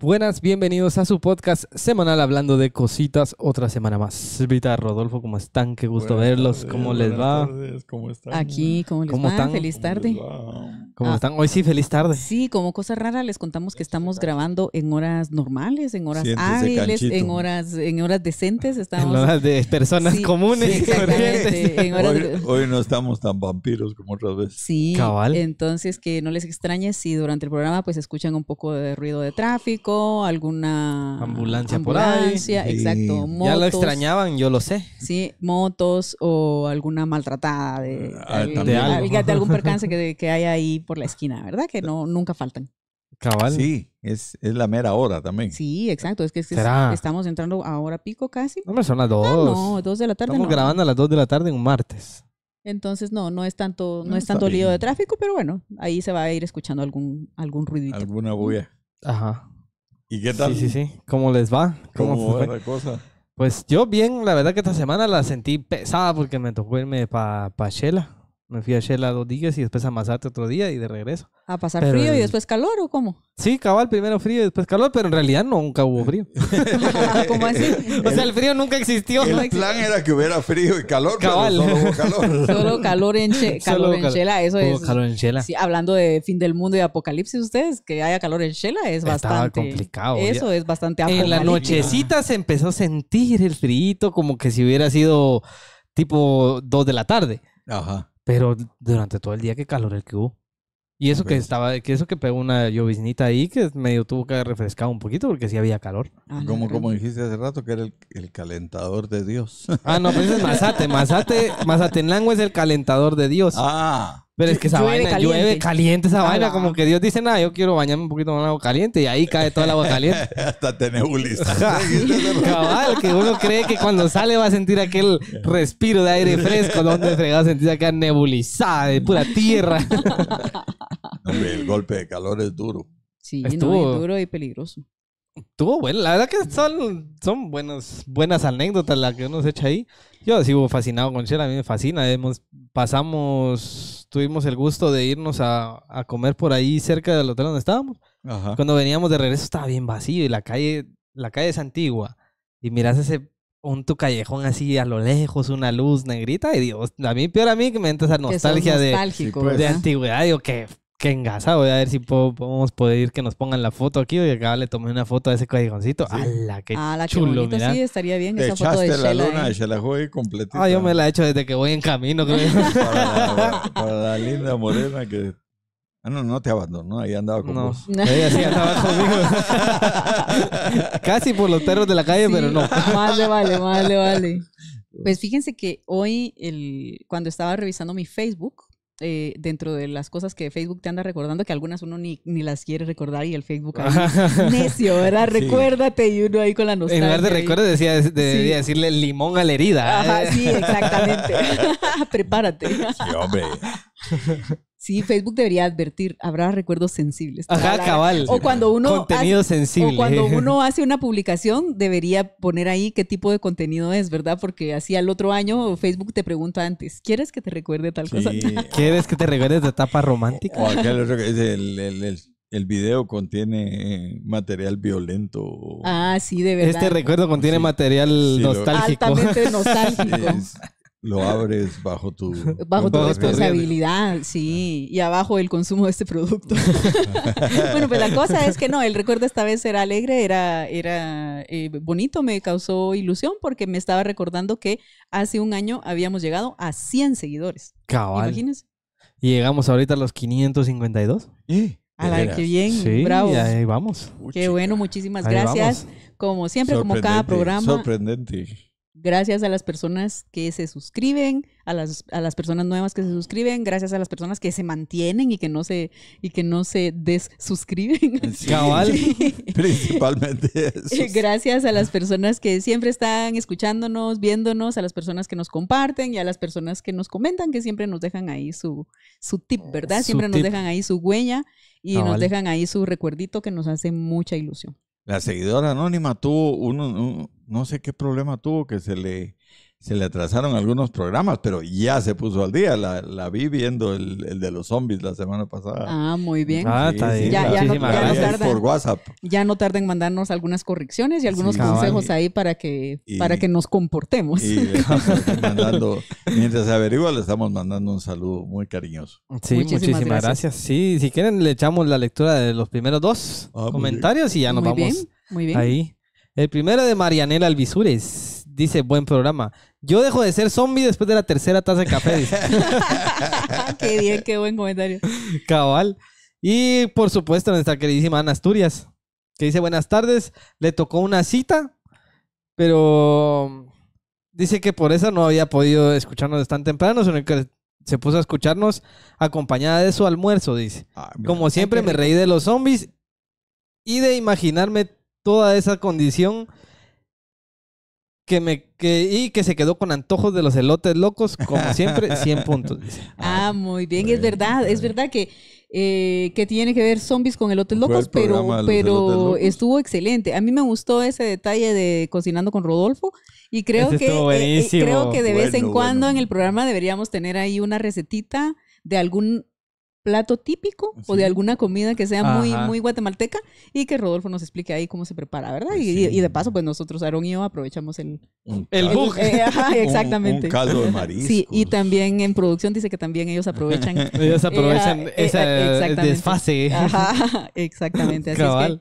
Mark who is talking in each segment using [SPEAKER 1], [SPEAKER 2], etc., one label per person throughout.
[SPEAKER 1] Buenas, bienvenidos a su podcast semanal hablando de cositas otra semana más. Vita Rodolfo, ¿cómo están? Qué gusto verlos. ¿Cómo les va? Tardes, ¿Cómo están? Aquí, ¿cómo les va? Feliz
[SPEAKER 2] tarde. ¿Cómo ah. están? Hoy sí, feliz tarde. Sí, como cosa rara les contamos que estamos grabando en horas normales, en horas hábiles, en horas en horas decentes, estamos en horas
[SPEAKER 3] de personas comunes. hoy, no estamos tan vampiros como otras veces. Sí,
[SPEAKER 2] Cabal. entonces que no les extrañe si durante el programa pues escuchan un poco de ruido de tráfico, alguna
[SPEAKER 1] ambulancia, por ahí. exacto, Ya lo extrañaban, yo lo sé.
[SPEAKER 2] Sí, motos o alguna maltratada de, ah, algo. algún percance que, que hay ahí por la esquina, ¿verdad? Que no, nunca faltan.
[SPEAKER 3] Cabal. Sí, es, la mera hora también.
[SPEAKER 2] Sí, exacto. Es que, estamos entrando a hora pico casi. No, son las dos. no, dos de la tarde. Estamos grabando
[SPEAKER 1] a las dos de la tarde en un martes.
[SPEAKER 2] Entonces, no, no es tanto, no, es tanto lío de tráfico, pero bueno, ahí se va a ir escuchando algún, algún ruidito. Alguna bulla.
[SPEAKER 1] Ajá. ¿Y qué tal? Sí, sí, sí. ¿Cómo les va? ¿Cómo, ¿Cómo fue la cosa? Pues yo bien, la verdad que esta semana la sentí pesada porque me tocó irme para pa Shela. Me fui a Shela dos días y después a Mazate otro día y de regreso.
[SPEAKER 2] ¿A pasar frío y después calor o cómo? Sí, cabal, primero frío y después
[SPEAKER 1] calor, pero en realidad nunca hubo frío. ¿Cómo así? o
[SPEAKER 3] sea, el frío nunca existió. El plan era que hubiera frío y calor, cabal. solo hubo
[SPEAKER 2] calor. solo calor en, eso
[SPEAKER 3] es.
[SPEAKER 1] Sí,
[SPEAKER 2] hablando de fin del mundo y apocalipsis, ustedes, que haya calor en Shela es bastante... complicado. Eso es bastante En la nochecita
[SPEAKER 1] se empezó a sentir el frío como que si hubiera sido tipo dos de la tarde. Ajá. Pero durante todo el día, qué calor el que hubo. Y eso que estaba, que eso que pegó una lloviznita ahí, que medio tuvo que refrescar un poquito porque sí había calor. Ah, como, como
[SPEAKER 3] dijiste hace rato, que era el, calentador de Dios.
[SPEAKER 1] Ah, no, pero ese es Mazate, Mazate, Mazatenango es el calentador de Dios. Ah. Pero es que esa llueve vaina caliente. llueve caliente, esa vaina. Como que Dios dice, nada, yo quiero bañarme un poquito en agua caliente. Y ahí cae toda el agua caliente.
[SPEAKER 3] Hasta te nebulizas.
[SPEAKER 1] Cabal, que uno cree que cuando sale va a sentir aquel respiro de aire fresco. Donde a sentir aquella nebulizada de pura tierra.
[SPEAKER 3] el golpe de calor es duro.
[SPEAKER 1] Sí, es duro
[SPEAKER 2] y peligroso.
[SPEAKER 1] Tuvo bueno, la verdad que son, son buenas, buenas anécdotas las que uno se echa ahí. Yo sigo fascinado con Shell, a mí me fascina. pasamos, tuvimos el gusto de irnos a, comer por ahí cerca del hotel donde estábamos. Cuando veníamos de regreso estaba bien vacío y la calle, la calle es antigua. Y miras ese un tu callejón así a lo lejos, una luz negrita, y Dios, a mí peor a mí que me entra esa nostalgia de, pues. de, antigüedad, digo que ¡Qué engasado. Voy a ver si podemos ir, que nos pongan la foto aquí. Y acá le tomé una foto a ese callejoncito. ¡Ala, qué ah, chulo! Qué Sí, estaría bien esa foto de la luna ¿eh? se la completita. Ah, yo me la he hecho desde que voy en camino.
[SPEAKER 3] para, la, linda morena que Ah, no, no te abandonó, ahí andaba con vos. Ella sí andaba conmigo.
[SPEAKER 2] Casi por los perros de la calle, pero no. Vale, vale, vale, vale. Pues fíjense que hoy, el, cuando estaba revisando mi Facebook, eh, dentro de las cosas que Facebook te anda recordando, que algunas uno ni, ni las quiere recordar y el Facebook necio, ¿verdad? Recuérdate y uno ahí con la nostalgia. En lugar de recuerdo decía, de,
[SPEAKER 1] decirle limón a la herida. ¿eh? sí,
[SPEAKER 4] exactamente.
[SPEAKER 2] Prepárate. sí,
[SPEAKER 1] hombre.
[SPEAKER 2] Sí, Facebook debería advertir, habrá recuerdos sensibles. Ajá, cabal. O cuando uno hace, sensible. O cuando uno hace una publicación, debería poner ahí qué tipo de contenido es, ¿verdad? Porque así al otro año Facebook te pregunta antes, ¿quieres que te recuerde tal cosa?
[SPEAKER 1] ¿Quieres que te recuerde de etapa romántica?
[SPEAKER 3] el, video contiene eh, material violento. Ah, sí, de verdad. Este recuerdo contiene
[SPEAKER 2] material
[SPEAKER 3] nostálgico. Altamente
[SPEAKER 2] nostálgico
[SPEAKER 3] lo abres bajo tu, bajo responsabilidad,
[SPEAKER 2] sí, ah. y abajo el consumo de este producto.
[SPEAKER 4] bueno, pues la cosa es
[SPEAKER 2] que no, el recuerdo esta vez era alegre, era, era eh, bonito, me causó ilusión porque me estaba recordando que hace un año habíamos llegado a 100 seguidores. Imagínese. Imagínense.
[SPEAKER 1] Y llegamos ahorita a los 552. ¿Eh? A la que bien, sí, Ahí vamos.
[SPEAKER 2] Qué bueno, muchísimas gracias. Como siempre, como cada programa. Sorprendente. Gracias a las personas que se suscriben, a las, a las personas nuevas que se suscriben, gracias a las personas que se mantienen y que no se, y que no se desuscriben.
[SPEAKER 3] principalmente
[SPEAKER 2] Gracias a las personas que siempre están escuchándonos, viéndonos, a las personas que nos comparten y a las personas que nos comentan, que siempre nos dejan ahí su, su tip, eh, ¿verdad? Siempre nos dejan ahí su huella y nos dejan ahí su recuerdito que nos hace mucha ilusión.
[SPEAKER 3] La seguidora anónima tuvo un, no sé qué problema tuvo que se le, se le atrasaron algunos programas, pero ya se puso al día. La, la vi viendo el, de los zombies la semana pasada. Ah, muy bien. Ah, ya, no, por WhatsApp.
[SPEAKER 2] Ya no tarden en mandarnos algunas correcciones y algunos consejos ahí para que, para que nos comportemos.
[SPEAKER 3] mientras se averigua, le estamos mandando un saludo muy cariñoso. Sí, muchísimas, gracias.
[SPEAKER 1] Sí, si quieren, le echamos la lectura de los primeros dos ah, comentarios y ya nos muy vamos. Bien, muy bien. Ahí. El primero de Marianela Alvisures. Dice, buen programa. Yo dejo de ser zombie después de la tercera taza de café.
[SPEAKER 2] qué bien, qué buen comentario.
[SPEAKER 1] Cabal. Y por supuesto, nuestra queridísima Ana Asturias, que dice, buenas tardes. Le tocó una cita, pero dice que por eso no había podido escucharnos tan temprano, sino que se puso a escucharnos acompañada de su almuerzo, dice. Ah, Como siempre me reí de los zombies y de imaginarme toda esa condición que me que, y que se quedó con antojos de los elotes locos, como siempre, 100 puntos.
[SPEAKER 2] Ah, ah, muy bien, es verdad, es verdad que, eh, que tiene que ver zombies con elotes locos, pero, pero estuvo excelente. A mí me gustó ese detalle de Cocinando con Rodolfo y creo, que, eh, eh, creo que de vez en cuando en el programa deberíamos tener ahí una recetita de algún plato típico o de alguna comida que sea muy, muy guatemalteca y que Rodolfo nos explique ahí cómo se prepara, ¿verdad? Pues y, de paso, pues nosotros, Aaron y yo, aprovechamos el... el bug. Eh, exactamente. Un, caldo de mariscos. Sí, y también en producción dice que también ellos aprovechan... ellos aprovechan eh, ese eh, desfase. exactamente. Así es que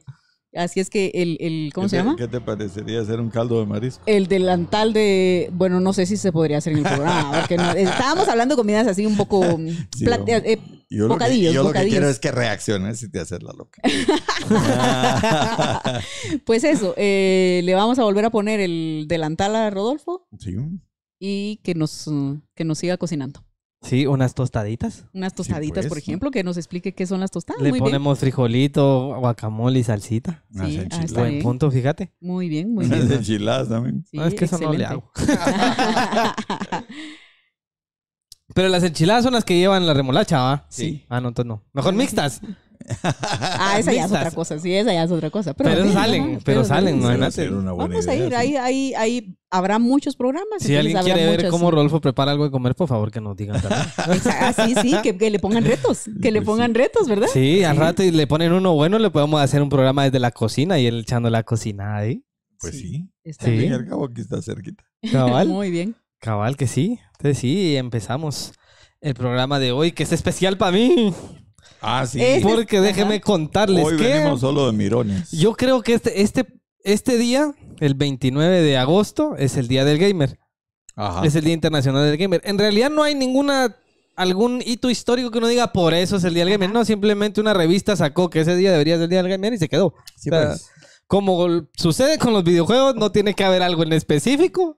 [SPEAKER 2] Así es que el, el ¿cómo se llama? ¿Qué
[SPEAKER 3] te parecería hacer un caldo de marisco?
[SPEAKER 2] El delantal de, bueno, no sé si se podría hacer en el programa, porque eh, estábamos hablando de comidas así un poco bocadillos. Mm, eh, eh, lo que, yo quiero es
[SPEAKER 3] que reacciones y te haces la loca.
[SPEAKER 2] pues eso, le vamos a volver a poner el delantal a Rodolfo. Sí. Y que nos, que nos siga cocinando.
[SPEAKER 1] Sí, unas tostaditas. Unas tostaditas, por pues, ejemplo,
[SPEAKER 2] que nos explique qué son las tostadas. Le ponemos
[SPEAKER 1] frijolito, guacamole y salsita. Ah, sí, ah, enchiladas. Buen punto, fíjate. Muy bien, muy bien. Las enchiladas también. no, es que eso no le hago. Pero las enchiladas son las que llevan la remolacha, ¿va? Sí. Ah, no, entonces no. Mejor mixtas. ah, esa ya es otra
[SPEAKER 2] cosa, sí, esa ya es otra cosa. Pero,
[SPEAKER 1] salen, pero salen, no Vamos a ir, ahí,
[SPEAKER 2] ahí, ahí habrá muchos programas. Si alguien quiere ver cómo
[SPEAKER 1] Rolfo prepara algo de comer, por favor que nos digan también.
[SPEAKER 2] Así, ah, sí, que, que, le pongan retos, que le pues pongan retos, ¿verdad? Sí, al rato
[SPEAKER 1] y le ponen uno bueno, le podemos hacer un programa desde la cocina y él echando la cocina ahí. Pues sí. Está bien. Al
[SPEAKER 3] cabo aquí está cerquita.
[SPEAKER 1] Cabal. Muy bien. Cabal que sí. Entonces sí, empezamos el programa de hoy, que es especial para mí. Ah, Porque este, déjeme contarles que... venimos solo
[SPEAKER 3] de mirones.
[SPEAKER 1] Yo creo que este, este, este día, el 29 de agosto, es el Día del Gamer. Es el Día Internacional del Gamer. En realidad no hay ninguna algún hito histórico que uno diga por eso es el Día del Gamer. No, simplemente una revista sacó que ese día debería ser el Día del Gamer y se quedó. Pues. Como sucede con los videojuegos, no tiene que haber algo en específico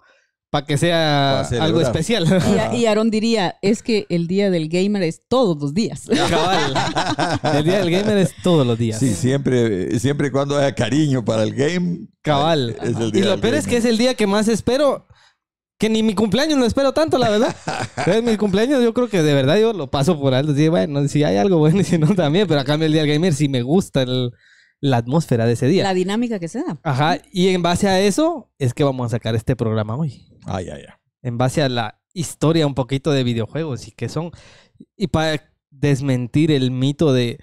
[SPEAKER 1] para que sea
[SPEAKER 3] algo especial.
[SPEAKER 1] Y, y,
[SPEAKER 2] Aaron diría, es que el día del gamer es todos los días. Cabal.
[SPEAKER 3] El día del gamer es todos los días. Sí, siempre, siempre cuando haya cariño para el game. Cabal. y lo peor es que es
[SPEAKER 1] el día que más espero. Que ni mi cumpleaños no espero tanto, la verdad. es mi cumpleaños yo creo que de verdad yo lo paso por alto. bueno, si hay algo bueno y si no también, pero a cambio el día del gamer sí me gusta la atmósfera de ese día. La
[SPEAKER 2] dinámica que se
[SPEAKER 1] Ajá, y en base a eso es que vamos a sacar este programa hoy. Ah, ya, ya. En base a la historia un poquito de videojuegos y que son. Y para desmentir el mito de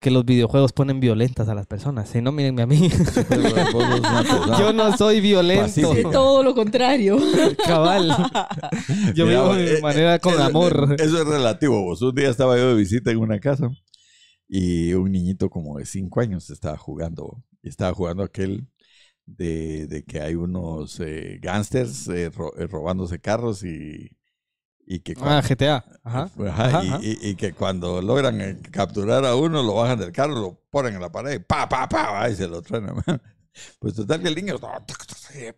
[SPEAKER 1] que los videojuegos ponen violentas a las personas. Si no, mírenme a mí. Pues,
[SPEAKER 3] yo
[SPEAKER 1] no soy violento. Es
[SPEAKER 2] todo lo contrario.
[SPEAKER 3] Cabal.
[SPEAKER 4] Yo vivo de eh, manera eh, con amor. Eh, eso es
[SPEAKER 3] relativo. Vos. Un día estaba yo de visita en una casa y un niñito como de 5 años estaba jugando. Y estaba jugando aquel de, que hay unos eh, Gánsters eh, eh, robándose carros y, y que ah, GTA. Ajá. Pues, y, que cuando logran capturar a uno, lo bajan del carro, lo ponen en la pared, pa, pa, pa, y se lo truenan Pues total que el niño, pa,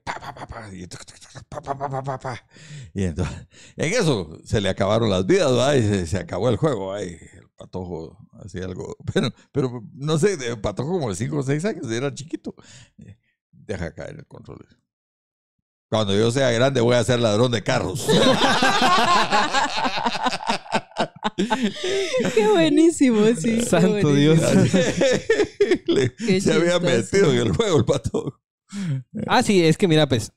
[SPEAKER 3] pa, pa, pa, y, y entonces, en eso se le acabaron las vidas, va y se, acabó el juego, ahí el patojo hacía algo, pero, pero no sé, el patojo como de 5 o 6 años, era chiquito deja caer el control. Cuando yo sea grande voy a ser ladrón de carros.
[SPEAKER 4] qué buenísimo, sí.
[SPEAKER 2] Santo Dios.
[SPEAKER 4] se había metido en el juego el
[SPEAKER 1] pato. Ah, sí, es que mira, pues,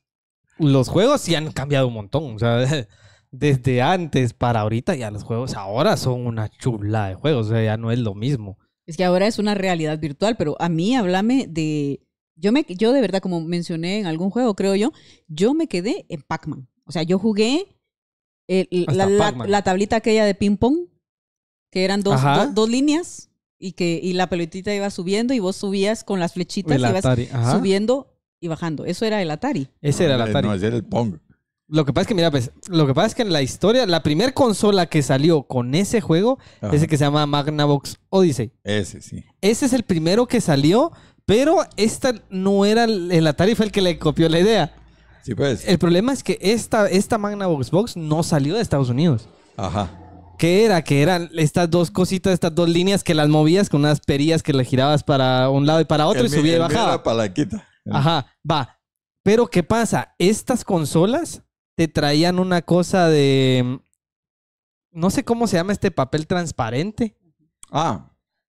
[SPEAKER 1] los juegos sí han cambiado un montón. O sea, desde antes para ahorita ya los juegos ahora son una chula de juegos. O sea, ya no es lo mismo.
[SPEAKER 2] Es que ahora es una realidad virtual, pero a mí háblame de yo, me, yo de verdad, como mencioné en algún juego, creo yo, yo me quedé en Pac-Man. O sea, yo jugué la, tablita aquella de ping-pong, que eran dos, dos líneas y que y la pelotita iba subiendo y vos subías con las flechitas y ibas subiendo y bajando. Eso era el Atari. Ese era el eh, Atari. No,
[SPEAKER 3] el Pong. Lo que pasa es que, mira,
[SPEAKER 1] pues, lo que pasa es que en la historia, la primera consola que salió con ese juego ese que se llama Magnavox Odyssey. Ese, sí. Ese es el primero que salió, pero esta no era el Atari, fue el que le copió la idea. Sí, pues. El problema es que esta, esta Magnavox Box no salió de Estados Unidos. Ajá. ¿Qué era? Que eran estas dos cositas, estas dos líneas que las movías con unas perillas que las girabas para un lado y para otro y subía y bajaba. Ajá, va. Pero ¿qué pasa? Estas consolas te traían una cosa de. No sé cómo se llama este papel transparente. Ah.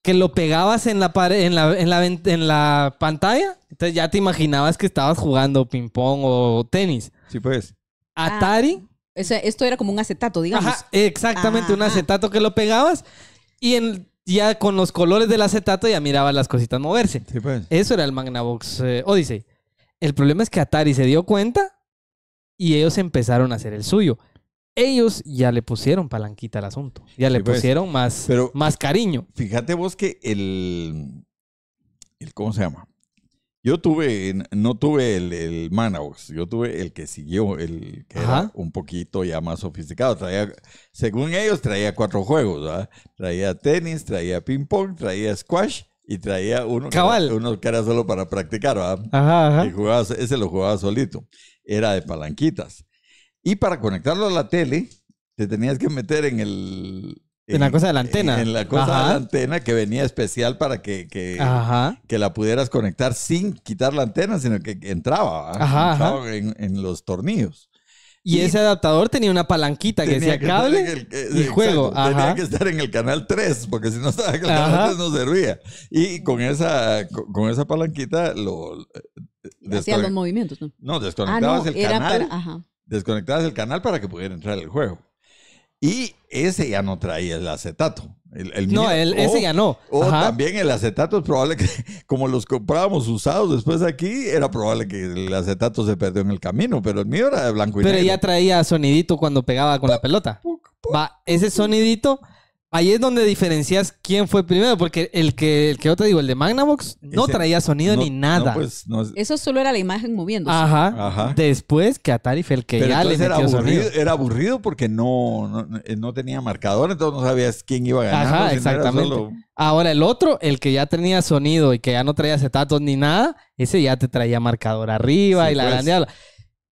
[SPEAKER 1] Que lo pegabas en la, en la, en la, pantalla. Entonces ya te imaginabas que estabas jugando ping-pong o tenis. Sí, pues. Atari.
[SPEAKER 2] Ah, esto era como un acetato, digamos. Ajá,
[SPEAKER 1] exactamente, un acetato que lo pegabas y en, ya con los colores del acetato ya mirabas las cositas moverse. Sí, pues. Eso era el Magnavox eh, Odyssey. El problema es que Atari se dio cuenta y ellos empezaron a hacer el suyo. Ellos ya le pusieron palanquita al asunto, ya
[SPEAKER 3] le pues. pusieron más, más cariño. Fíjate vos que el, el, ¿cómo se llama? Yo tuve, no tuve el, el yo tuve el que siguió, el que era un poquito ya más sofisticado. Traía, según ellos, traía cuatro juegos, Traía tenis, traía ping pong, traía squash y traía uno, Cabal. Que, era, uno que era solo para practicar,
[SPEAKER 4] ¿verdad?
[SPEAKER 3] Y ese lo jugaba solito era de palanquitas. Y para conectarlo a la tele, te tenías que meter en el... En, la cosa de la antena. En, la cosa de la antena que venía especial para que, que, la pudieras conectar sin quitar la antena, sino que entraba, En, en los tornillos. Y, ese
[SPEAKER 1] adaptador tenía una palanquita que decía cable el, eh, y juego. Tenía que
[SPEAKER 3] estar en el canal 3, porque si no estaba en el canal 3 no servía. Y con esa, con, esa palanquita lo... Eh, Hacía los movimientos, ¿no? No, ah, desconectabas el canal. Desconectabas el canal para que pudiera entrar el juego. Y ese ya no traía el acetato no, ese ya ganó. O también el acetato es probable que, como los comprábamos usados después de aquí, era probable que el acetato se perdió en el camino, pero el mío era de blanco y negro. Pero ya
[SPEAKER 1] traía sonidito cuando pegaba con la pelota. Va, ese sonidito Ahí es donde diferencias quién fue primero, porque el que, el que yo te digo, el de Magnavox, no traía sonido ni nada. Pues,
[SPEAKER 2] Eso solo era la imagen moviéndose. Ajá.
[SPEAKER 1] Ajá. Después que Atari fue el que ya le metió era aburrido, Era
[SPEAKER 3] aburrido porque no, eh, no, tenía marcador, entonces no sabías quién iba a ganar. Ajá, exactamente.
[SPEAKER 1] Ahora el otro, el que ya tenía sonido y que ya no traía acetatos ni nada, ese ya te traía marcador arriba y la pues. grande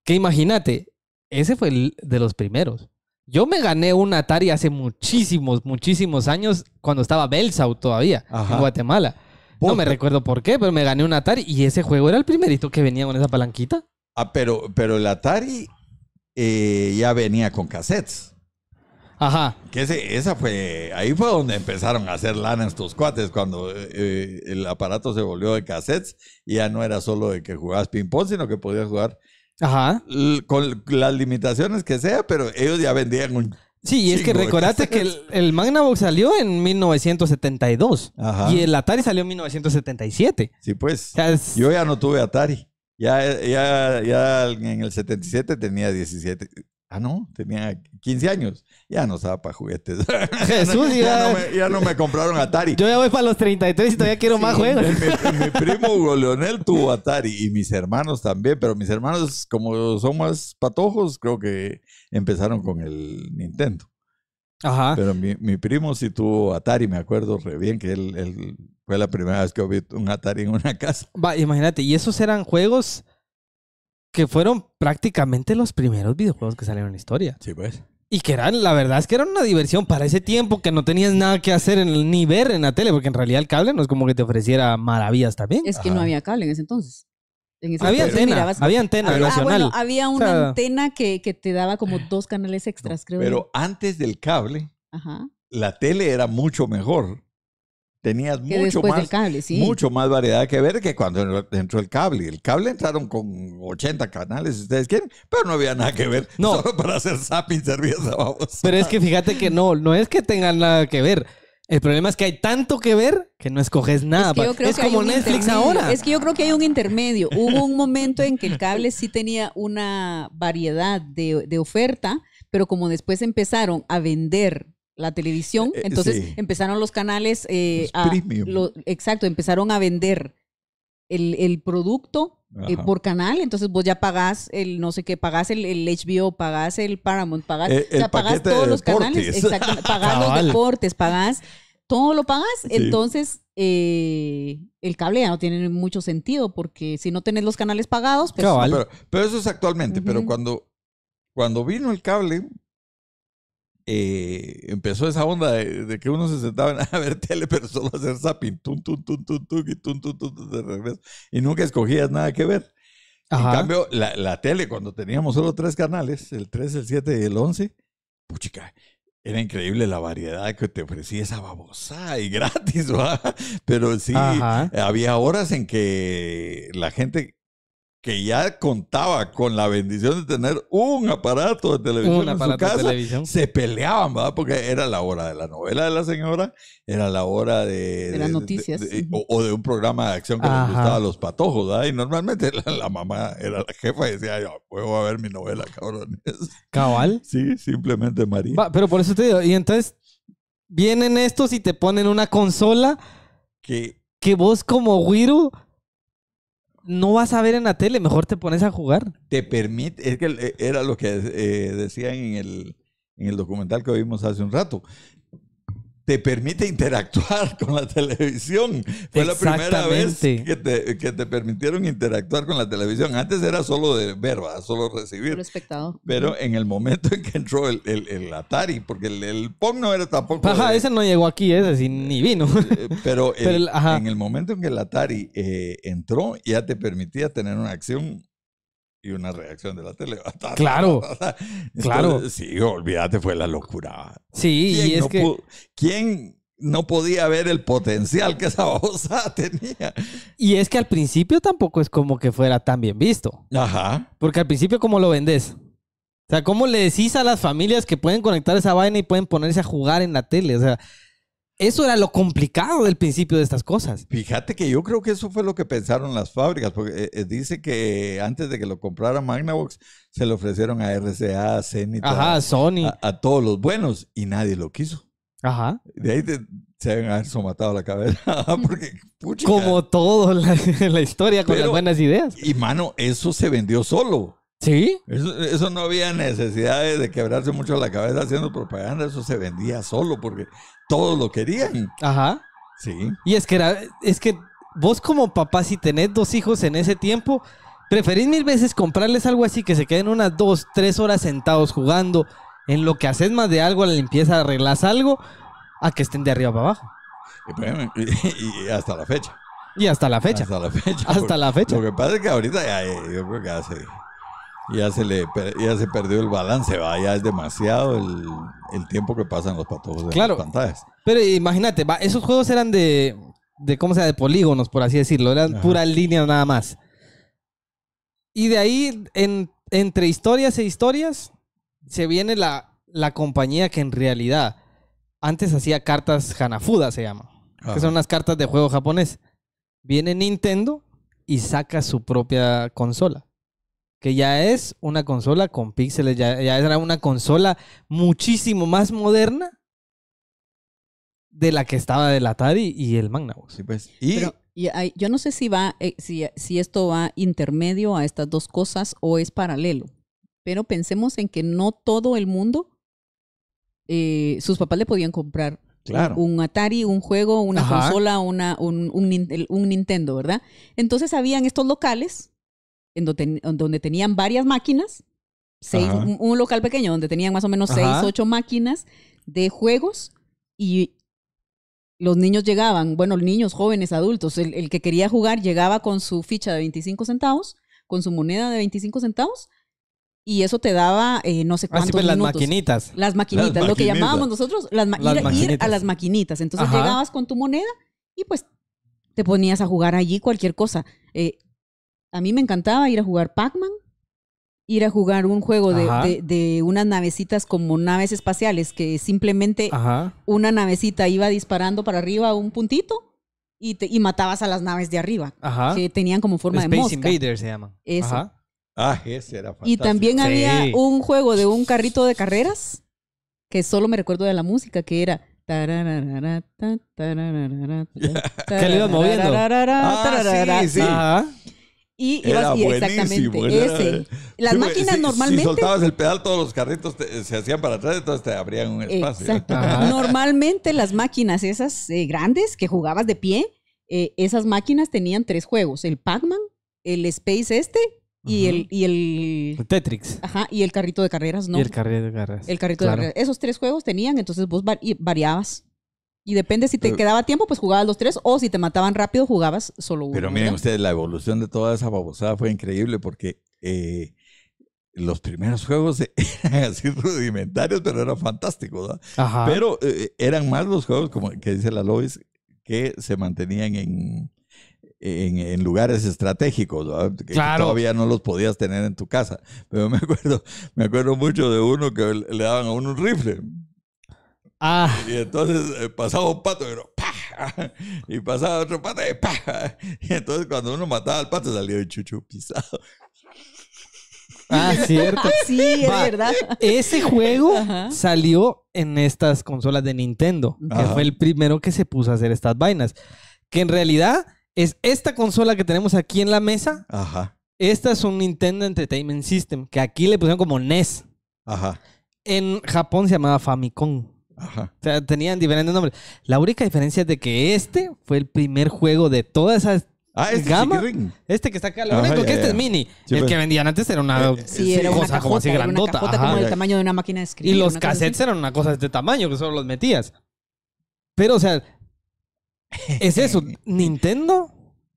[SPEAKER 1] Que imagínate, ese fue el de los primeros. Yo me gané un Atari hace muchísimos, muchísimos años cuando estaba Belsau todavía en Guatemala. No me recuerdo por qué, pero me gané un Atari y ese juego era el primerito que venía con esa palanquita.
[SPEAKER 3] Ah, pero, pero el Atari eh, ya venía con cassettes. Ajá. Que esa fue, ahí fue donde empezaron a hacer lana estos cuates, cuando eh, eh, el aparato se volvió de cassettes y ya no era solo de que jugabas ping-pong, sino que podías jugar Ajá. Con las limitaciones que sea, pero ellos ya vendían un Sí, y es que recordate que
[SPEAKER 1] el, Magnavox salió en 1972 Ajá. y el Atari salió en 1977.
[SPEAKER 3] Sí, pues. Yo ya no tuve Atari. Ya, ya, ya en el 77 tenía 17, Ah, no, tenía 15 años. Ya no estaba para juguetes. Jesús, ya. ya, no me, compraron Atari. Yo ya voy para los 33 y todavía quiero más juegos. Mi, primo Hugo Leonel tuvo Atari y mis hermanos también, pero mis hermanos, como son más patojos, creo que empezaron con el Nintendo. Ajá. Pero mi, primo sí tuvo Atari, me acuerdo re bien que él, él fue la primera vez que vi un Atari en una casa. Va, imagínate, y
[SPEAKER 1] esos eran juegos que fueron prácticamente los primeros videojuegos que salieron en la historia. Sí, pues. Y que eran, la verdad es que eran una diversión para ese tiempo que no tenías nada que hacer en, ni ver en la tele, porque en realidad el cable no es como que te ofreciera maravillas también. Es que
[SPEAKER 2] no había cable en ese entonces. había, antena, había, antena, ah, había había una antena que, que, te daba como dos canales extras, creo. Pero
[SPEAKER 3] antes del cable, la tele era mucho mejor tenías mucho más, mucho más variedad que ver que cuando entró el cable. El cable entraron con 80 canales, si ustedes quieren, pero no había nada que ver. No. Solo para
[SPEAKER 4] hacer zapping
[SPEAKER 3] vamos. Pero es que
[SPEAKER 1] fíjate que no, no es que tengan nada que ver. El problema es que hay tanto que ver que no escoges nada. Es,
[SPEAKER 2] como Netflix ahora. Es que yo creo que hay un intermedio. Hubo un momento en que el cable sí tenía una variedad de oferta, pero como después empezaron a vender la televisión. Eh, eh, entonces empezaron los canales eh, exacto, empezaron a vender el, producto por canal, entonces vos ya pagás el no sé qué, pagás el, HBO, pagás el Paramount, pagás, pagás todos los canales, exacto, pagás los deportes, pagás, todo lo pagás, entonces el cable ya no tiene mucho sentido porque si no tenés los canales pagados, pues
[SPEAKER 3] Pero, eso es actualmente, pero cuando, cuando vino el cable, eh, empezó esa onda de, que uno se sentaba a ver tele, pero solo hacer zapping, tun, tun, tun, tun, y tun, tun, tun, de regreso. Y nunca escogías nada que ver. En cambio, la, la, tele, cuando teníamos solo tres canales, el 3, el 7 y el 11, puchica, era increíble la variedad que te ofrecía esa babosa y gratis, Pero sí, había horas en que la gente que ya contaba con la bendición de tener un aparato de televisión en su casa, se peleaban, ¿verdad? Porque era la hora de la novela de la señora, era la hora de... de las noticias. o, de un programa de acción que les gustaba a los patojos, ¿verdad? Y normalmente la, mamá era la jefa y decía, yo puedo a ver mi novela, cabrones. ¿Cabal? Sí, simplemente María. pero por eso te digo, y entonces vienen estos y te ponen una
[SPEAKER 1] consola que, que vos como Wiru no
[SPEAKER 3] vas a ver en la tele, mejor te pones a jugar. Te permite, es que eh, era lo que eh, decían en el, en el documental que vimos hace un rato, te permite interactuar con la televisión. Fue la primera vez que te, permitieron interactuar con la televisión. Antes era solo de verba, solo recibir. Pero en el momento en que entró el, Atari, porque el, el, Pong no era tampoco... Ajá,
[SPEAKER 1] ese no llegó aquí, ese
[SPEAKER 3] ni eh, vino. Eh, pero, en el momento en que el Atari eh, entró, ya te permitía tener una acción y una reacción de la tele. Claro, claro. Sí, olvídate, fue la locura. Sí, y es que... ¿Quién no podía ver el potencial que esa babosa tenía.
[SPEAKER 1] Y es que al principio tampoco es como que fuera tan bien visto. Ajá. Porque al principio, ¿cómo lo vendes? O sea, ¿cómo le decís a las familias que pueden conectar esa vaina y pueden ponerse a jugar en la tele? O sea, eso era lo
[SPEAKER 3] complicado del principio de estas cosas. Fíjate que yo creo que eso fue lo que pensaron las fábricas, porque eh, eh, dice que antes de que lo comprara Magnavox, se lo ofrecieron a RCA, a Zenith, a Sony, a, todos los buenos y nadie lo quiso. Ajá. De ahí se han somatado la cabeza, porque Como todo la, la historia con las buenas ideas. Y mano, eso se vendió solo. Sí. Eso, no había necesidad de quebrarse mucho la cabeza haciendo propaganda, eso se vendía solo porque todos lo querían. Ajá. Sí. Y es que era, es que vos como papá, si tenés dos hijos en ese
[SPEAKER 1] tiempo, preferís mil veces comprarles algo así que se queden unas dos, tres horas sentados jugando en lo que haces más de algo, la limpieza, arreglas algo, a que estén de arriba para abajo.
[SPEAKER 3] y, hasta la fecha. Y hasta la fecha. Hasta la fecha. Hasta la fecha. Lo que pasa es que ahorita ya, eh, yo creo que hace ya se le se perdió el balance, va, ya es demasiado el, tiempo que pasan los patojos en las pantallas. Pero imagínate,
[SPEAKER 1] esos juegos eran de, cómo sea, de polígonos, por así decirlo, eran pura línea nada más. Y de ahí, entre historias e historias, se viene la, compañía que en realidad antes hacía cartas Hanafuda, se llama. Que son unas cartas de juego japonés. Viene Nintendo y saca su propia consola que ya es una consola con píxeles, ya, era una consola muchísimo más moderna de la que estaba el Atari y el Magnavox. Sí, pues, Y...
[SPEAKER 2] yo no sé si va, eh, si, esto va intermedio a estas dos cosas o es paralelo. Pero pensemos en que no todo el mundo, eh, sus papás le podían comprar un, Atari, un juego, una consola, una, un, un, Nintendo, ¿verdad? Entonces habían estos locales donde, tenían varias máquinas, un, local pequeño donde tenían más o menos seis, ocho máquinas de juegos y los niños llegaban, bueno, niños, jóvenes, adultos, el, que quería jugar llegaba con su ficha de 25 centavos, con su moneda de 25 centavos y eso te daba eh, no sé ah, cuántos pues, las maquinitas. Las maquinitas, lo que llamábamos nosotros, las, ir, a las maquinitas. Entonces llegabas con tu moneda y pues te ponías a jugar allí cualquier cosa. Eh, a mí me encantaba ir a jugar Pac-Man, ir a jugar un juego de, unas navecitas como naves espaciales, que simplemente una navecita iba disparando para arriba un puntito y, y matabas a las naves de arriba, Ajá. que tenían como forma de mosca. Space Invaders se llaman. Ajá.
[SPEAKER 3] Ah, ese era Y también había un
[SPEAKER 2] juego de un carrito de carreras, que solo me recuerdo de la música, que era... le sí, sí. Ajá. Y, ese. Las máquinas si, normalmente. Si soltabas
[SPEAKER 3] el pedal, todos los carritos se hacían para atrás, entonces te abrían un espacio.
[SPEAKER 2] Normalmente las máquinas esas eh, grandes que jugabas de pie, eh, esas máquinas tenían tres juegos: el Pac-Man, el Space este y el, y
[SPEAKER 1] el, Tetrix.
[SPEAKER 2] Ajá, y el carrito de carreras, ¿no? Y el
[SPEAKER 1] carrito de carreras. El carrito de carreras.
[SPEAKER 2] Esos tres juegos tenían, entonces vos variabas y depende si te quedaba tiempo, pues jugabas los tres, o si te mataban rápido, jugabas solo uno. Pero miren
[SPEAKER 3] ustedes, la evolución de toda esa babosada fue increíble porque eh, los primeros juegos eran así rudimentarios, pero eran fantásticos. Ajá. Pero eh, eran más los juegos, como que dice la Lois, que se mantenían en, lugares estratégicos, claro. que todavía no los podías tener en tu casa. Pero me acuerdo, me acuerdo mucho de uno que le daban a uno un rifle. Ah. Y entonces eh, pasaba un pato y, pasaba otro pato y, entonces cuando uno mataba al pato salía el chuchu pisado.
[SPEAKER 1] Ah, cierto. sí, es verdad.
[SPEAKER 4] Ese juego
[SPEAKER 1] salió en estas consolas de Nintendo, que fue el primero que se puso a hacer estas vainas. Que en realidad es esta consola que tenemos aquí en la mesa. Esta es un Nintendo Entertainment System, que aquí le pusieron como NES. Ajá. En Japón se llamaba Famicom. O sea, tenían diferentes nombres. La única diferencia es de que este fue el primer juego de toda esa ah, este gama.
[SPEAKER 2] Este que está acá, lo único que este es mini.
[SPEAKER 1] el pues. que vendían antes era una, cosa eh, eh, como así era grandota. como el tamaño
[SPEAKER 2] de una máquina de escribir. Y los cassettes
[SPEAKER 1] eran una cosa de este tamaño, que solo los metías. Pero, o sea, es eso. Nintendo,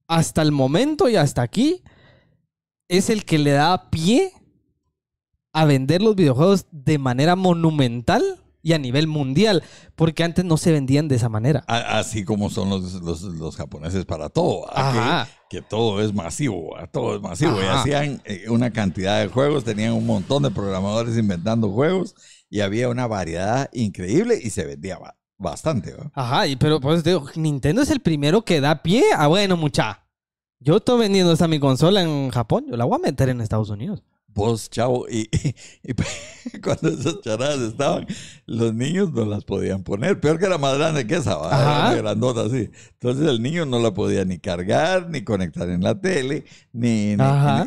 [SPEAKER 1] hasta el momento y hasta aquí, es el que le da pie a vender los videojuegos de manera monumental y a nivel mundial, porque antes no se vendían de esa manera.
[SPEAKER 3] Así como son los, los, japoneses para todo, Que, todo es masivo, todo es masivo. Y hacían eh, una cantidad de juegos, tenían un montón de programadores inventando juegos y había una variedad increíble y se vendía bastante.
[SPEAKER 1] Ajá, y pero pues digo, Nintendo es el primero que da pie a, bueno, mucha, yo estoy vendiendo esta mi consola
[SPEAKER 3] en Japón, yo la voy a meter en Estados Unidos vos, chavo, y, cuando esas charadas estaban, los niños no las podían poner. Peor que era más grande que esa, grandota así. Entonces el niño no la podía ni cargar, ni conectar en la tele, ni, nada.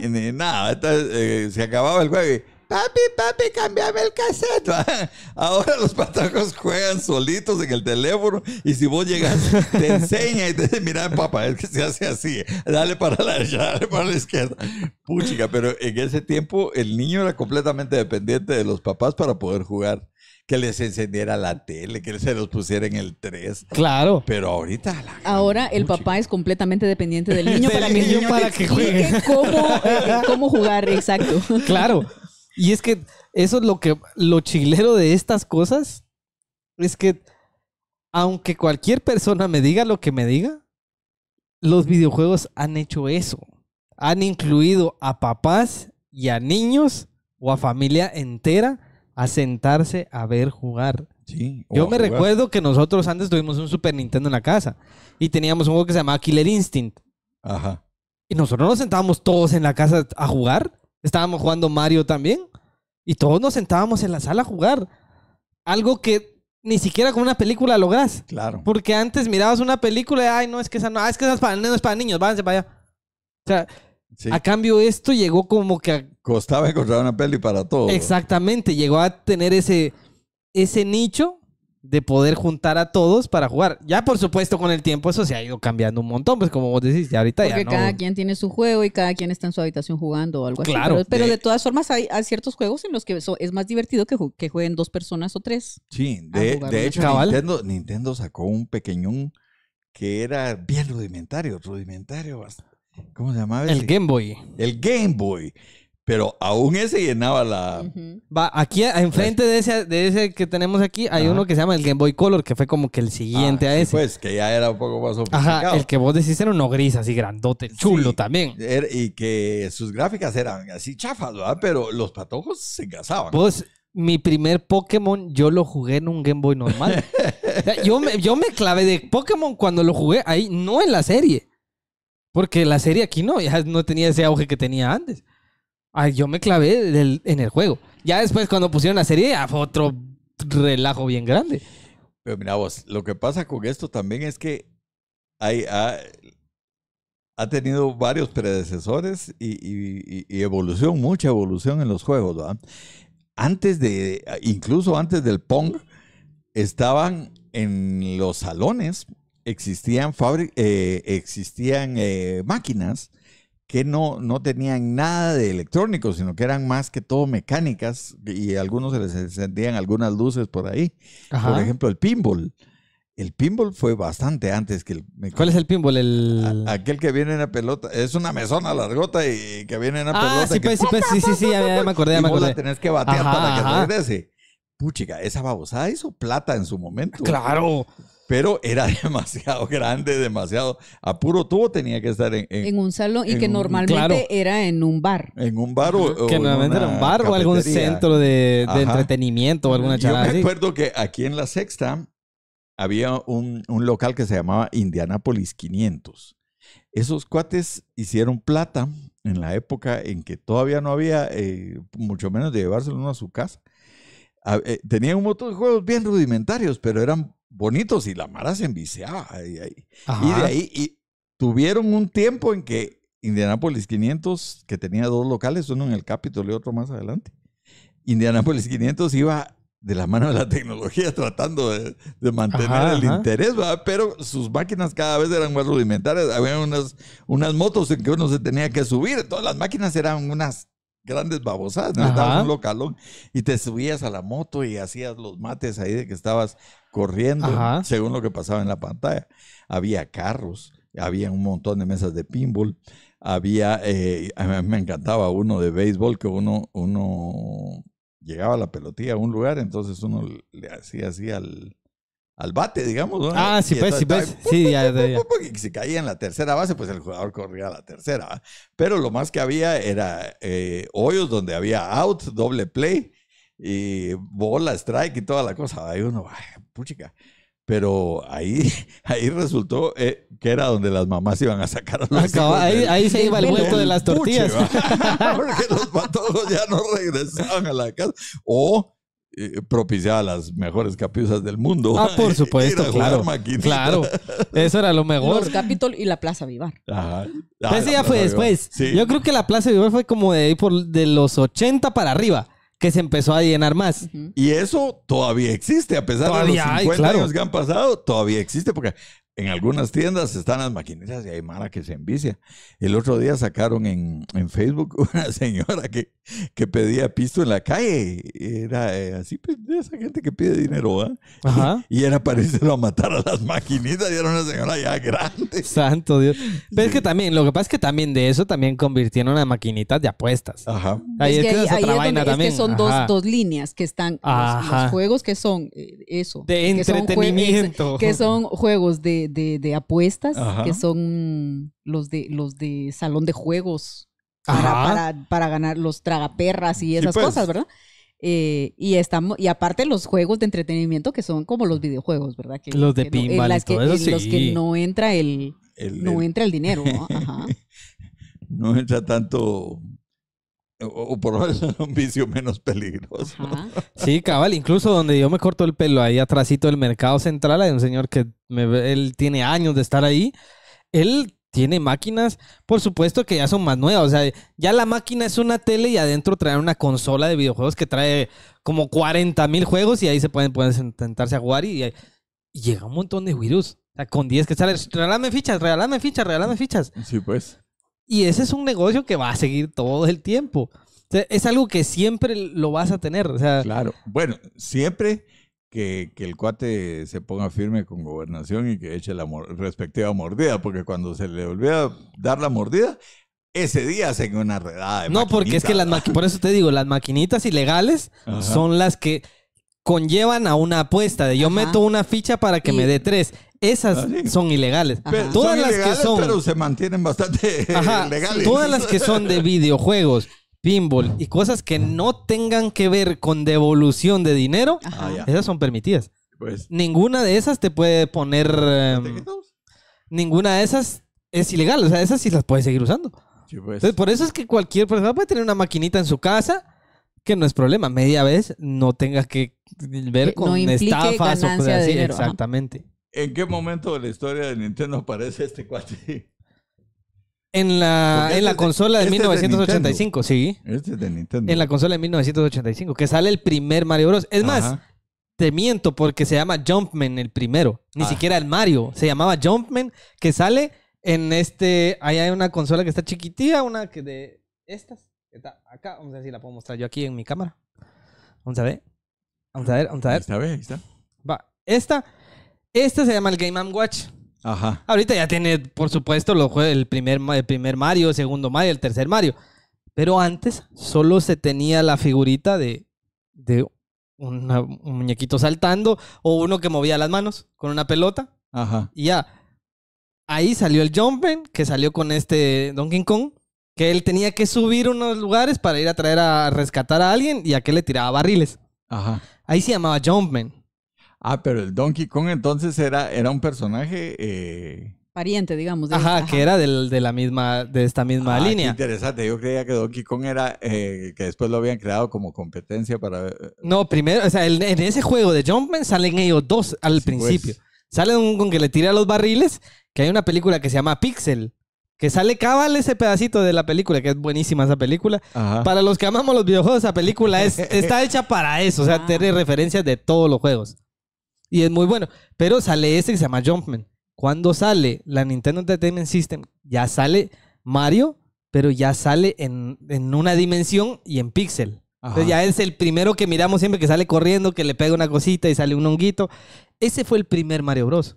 [SPEAKER 3] Eh, se acababa el juego Papi, papi, cambiame el cassette. Ahora los patacos juegan solitos en el teléfono y si vos llegas, te enseña y te dice, mira, papá, es que se hace así. Dale para la derecha, dale para la izquierda. Puchica, pero en ese tiempo el niño era completamente dependiente de los papás para poder jugar que les encendiera la tele, que se los pusiera en el 3. Claro. Pero ahorita.
[SPEAKER 2] Ahora el papá es completamente dependiente del niño para que, juegue. Eh, cómo jugar, exacto.
[SPEAKER 1] Claro. Y es que eso es lo que, lo chilero de estas cosas, es que aunque cualquier persona me diga lo que me diga, los videojuegos han hecho eso. Han incluido a papás y a niños o a familia entera a sentarse a ver jugar. Yo me recuerdo que nosotros antes tuvimos un Super Nintendo en la casa y teníamos un juego que se llamaba Killer Instinct. Ajá. Y nosotros nos sentábamos todos en la casa a jugar Estábamos jugando Mario también. Y todos nos sentábamos en la sala a jugar. Algo que ni siquiera con una película logras Claro. Porque antes mirabas una película y, ay, no, es que esa no, ah, es que para, para niños, váyanse para allá. O sea, a cambio esto llegó como que... A...
[SPEAKER 3] Costaba encontrar una peli para todos
[SPEAKER 1] Exactamente, llegó a tener ese, ese nicho de poder juntar a todos para jugar. Ya, por supuesto, con el tiempo eso se ha ido cambiando un montón, pues como vos decís, ya ahorita ya no... cada
[SPEAKER 2] quien tiene su juego y cada quien está en su habitación jugando o algo así. Pero, pero de... todas formas hay, ciertos juegos en los que es más divertido que, que, jueguen dos personas o tres. Sí, de, de hecho
[SPEAKER 3] Nintendo, Nintendo, sacó un pequeñón que era bien rudimentario, rudimentario. ¿Cómo se llamaba? Ese? El Game Boy. El Game Boy pero aún ese llenaba la... Va, aquí, enfrente
[SPEAKER 1] de ese, de ese que tenemos aquí, hay uno que se llama el Game Boy Color, que fue como que el siguiente ah, a ese.
[SPEAKER 3] Pues, que ya era un poco más sofisticado. Ajá, el que
[SPEAKER 1] vos decís era uno gris, así grandote, chulo también.
[SPEAKER 3] y que sus gráficas eran así chafas, ¿verdad? Pero los patojos se casaban Pues,
[SPEAKER 1] mi primer Pokémon yo lo jugué en un Game Boy normal.
[SPEAKER 3] yo, me, yo me clavé de
[SPEAKER 1] Pokémon cuando lo jugué ahí, no en la serie. Porque la serie aquí no, ya no tenía ese auge que tenía antes. Ay, yo me clavé en el juego. Ya después cuando pusieron la serie,
[SPEAKER 3] fue otro relajo bien grande. Pero mira vos, lo que pasa con esto también es que hay, ha, tenido varios predecesores y, evolución, mucha evolución en los juegos. ¿verdad? Antes de, incluso antes del Pong, estaban en los salones, existían, eh, existían eh, máquinas que no, no tenían nada de electrónico, sino que eran más que todo mecánicas y a algunos se les encendían algunas luces por ahí. Por ejemplo, el pinball. El pinball fue bastante antes que el... ¿Cuál es el pinball? El... aquel que viene en la pelota. Es una mesona largota y que viene en la ah, pelota. Sí, pues, pues, sí, sí, sí, ya, me acordé, ya me acordé. Y vos la tenés que batear para que regrese. Puchica, esa babosada hizo plata en su momento. Claro pero era demasiado grande, demasiado apuro. Tuvo tenía que estar en, en,
[SPEAKER 2] un salón y que normalmente era en un bar.
[SPEAKER 3] En un bar o, que un bar o algún centro de, entretenimiento o alguna charla. Yo me que aquí en la sexta había un, local que se llamaba Indianapolis 500. Esos cuates hicieron plata en la época en que todavía no había, eh, mucho menos de llevárselo uno a su casa. Ah, eh, tenían un montón de juegos bien rudimentarios, pero eran bonitos y la Mara se enviciaba. Y, de ahí y tuvieron un tiempo en que Indianapolis 500, que tenía dos locales, uno en el Capitol y otro más adelante, Indianapolis 500 iba de la mano de la tecnología tratando de, mantener el interés, pero sus máquinas cada vez eran más rudimentarias. Había unas, unas motos en que uno se tenía que subir. Todas las máquinas eran unas grandes babosadas. ¿no? un localón y te subías a la moto y hacías los mates ahí de que estabas corriendo, según lo que pasaba en la pantalla. Había carros, había un montón de mesas de pinball, había, eh, a mí me encantaba uno de béisbol que uno, uno llegaba la pelotilla a un lugar, entonces uno le hacía así al, al bate, digamos. Ah, sí, pues, sí, pues. Sí, ya, si caía en la tercera base, pues el jugador corría a la tercera. Pero lo más que había era eh, hoyos donde había out, doble play y bola, strike y toda la cosa. Ahí uno, ay, puchica. Pero ahí, ahí resultó eh, que era donde las mamás iban a sacar a los ah, ahí, se iba el vuelto de las tortillas. Porque los ya no regresaban a la casa. O eh, propiciaba las mejores capizas del mundo. Ah, por supuesto, claro. Claro, eso era lo
[SPEAKER 1] mejor. Los
[SPEAKER 2] Capitol y la Plaza Vivar. Ajá.
[SPEAKER 1] Ese pues ah, ya fue después. Yo creo que la Plaza Vivar fue como de ahí por de los 80 para arriba que se empezó a llenar más.
[SPEAKER 3] Y eso todavía existe, a pesar de los 50 años que han pasado, todavía existe, porque en algunas tiendas están las maquinitas y hay mala que se envicia. El otro día sacaron en, en Facebook una señora que, que, pedía pisto en la calle. Era eh, así, pues, esa gente que pide dinero, Y, era para irse a matar a las maquinitas y era
[SPEAKER 1] una señora ya grande. Santo Dios. Pero es que también, lo que pasa es que también de eso también convirtieron a maquinitas de apuestas. Ajá. Ahí es, que, es vaina también. Es que son dos, dos,
[SPEAKER 2] líneas que están, los, juegos que son eh, eso. De entretenimiento. que son juegos de apuestas, que son los de, los de salón de juegos para, para, ganar los tragaperras y esas pues. cosas, ¿verdad? Eh, y estamos y aparte los juegos de entretenimiento que son como los videojuegos, ¿verdad? Que, los de que pinball no, los que no entra el, no entra el dinero, ¿no?
[SPEAKER 3] no entra tanto o, por lo menos un vicio menos peligroso. Sí,
[SPEAKER 1] cabal, incluso donde yo me corto el pelo, ahí atrásito del mercado central, hay un señor que él tiene años de estar ahí. Él tiene máquinas, por supuesto que ya son más nuevas. O sea, ya la máquina es una tele y adentro traen una consola de videojuegos que trae como 40 mil juegos y ahí se pueden, pueden sentarse a jugar y, llega un montón de virus. O sea, con 10 que sale regálame fichas, regálame fichas, regálame fichas. Sí, pues. Y ese es un negocio que va a
[SPEAKER 3] seguir todo el tiempo. es algo que siempre lo vas a tener. sea, claro. Bueno, siempre que, el cuate se ponga firme con gobernación y que eche la respectiva mordida, porque cuando se le olvida dar la mordida, ese día hacen una redada. De no, porque es que las
[SPEAKER 1] por eso te digo, las maquinitas ilegales son las que conllevan a una apuesta de yo meto una ficha para que me dé tres. Esas ah, son
[SPEAKER 3] ilegales. todas las que son. Pero se mantienen bastante Todas las que son
[SPEAKER 1] de videojuegos, pinball y cosas que no tengan que ver con devolución de dinero, ah, esas son permitidas. Pues. ninguna de esas te puede poner. Em, ¿Este ninguna de esas es ilegal. O sea, esas sí las puedes seguir usando. Pues. por eso es que cualquier persona puede tener una maquinita en su casa, que no es problema. Media vez no tengas que ver con no estafas o cosas así. exactamente.
[SPEAKER 3] ¿En qué momento de la historia de Nintendo aparece este cuate? En la, en la este consola de 1985, este sí. Este es de Nintendo. En la
[SPEAKER 1] consola de 1985, que sale el primer Mario Bros. Es más, te miento porque se llama Jumpman el primero. Ni ah. siquiera el Mario. Se llamaba Jumpman, que sale en este. Ahí hay una consola que está chiquitita, una que de estas. está acá. Vamos a ver si la puedo mostrar yo aquí en mi cámara. Vamos a ver. Vamos a ver, vamos a ver. está, Va. Esta, esta se llama el Game Watch. Ajá. Ahorita ya tiene, por supuesto, el, primer, el primer Mario, el segundo Mario, el tercer Mario. Pero antes solo se tenía la figurita de, de un muñequito saltando o uno que movía las manos con una pelota. Ajá. Y ya. Ahí salió el Jumpman, que salió con este Donkey Kong, que él tenía que subir unos lugares para ir a traer a rescatar a alguien y a que le tiraba barriles. Ajá.
[SPEAKER 3] Ahí se llamaba Jumpman. Ah, pero el Donkey Kong entonces era, era un personaje. Eh,
[SPEAKER 2] Pariente, digamos. Ajá,
[SPEAKER 3] que era de la misma, de esta misma ah, línea. interesante, yo creía que Donkey Kong era, eh, que después lo habían creado como competencia para... Eh,
[SPEAKER 1] no, primero, o sea, en ese juego de Jumpman salen ellos dos al pues. principio. Sale un con que le tira los barriles, que hay una película que se llama Pixel, que sale cabal ese pedacito de la película, que es buenísima esa película. Para los que amamos los videojuegos, esa película es, está hecha para eso. O sea, ah. tiene referencias de todos los juegos. Y es muy bueno. Pero sale ese que se llama Jumpman. Cuando sale la Nintendo Entertainment System, ya sale Mario, pero ya sale en, en una dimensión y en píxel. Entonces ya es el primero que miramos siempre que sale corriendo, que le pega una cosita y sale un honguito. Ese fue el primer Mario Bros.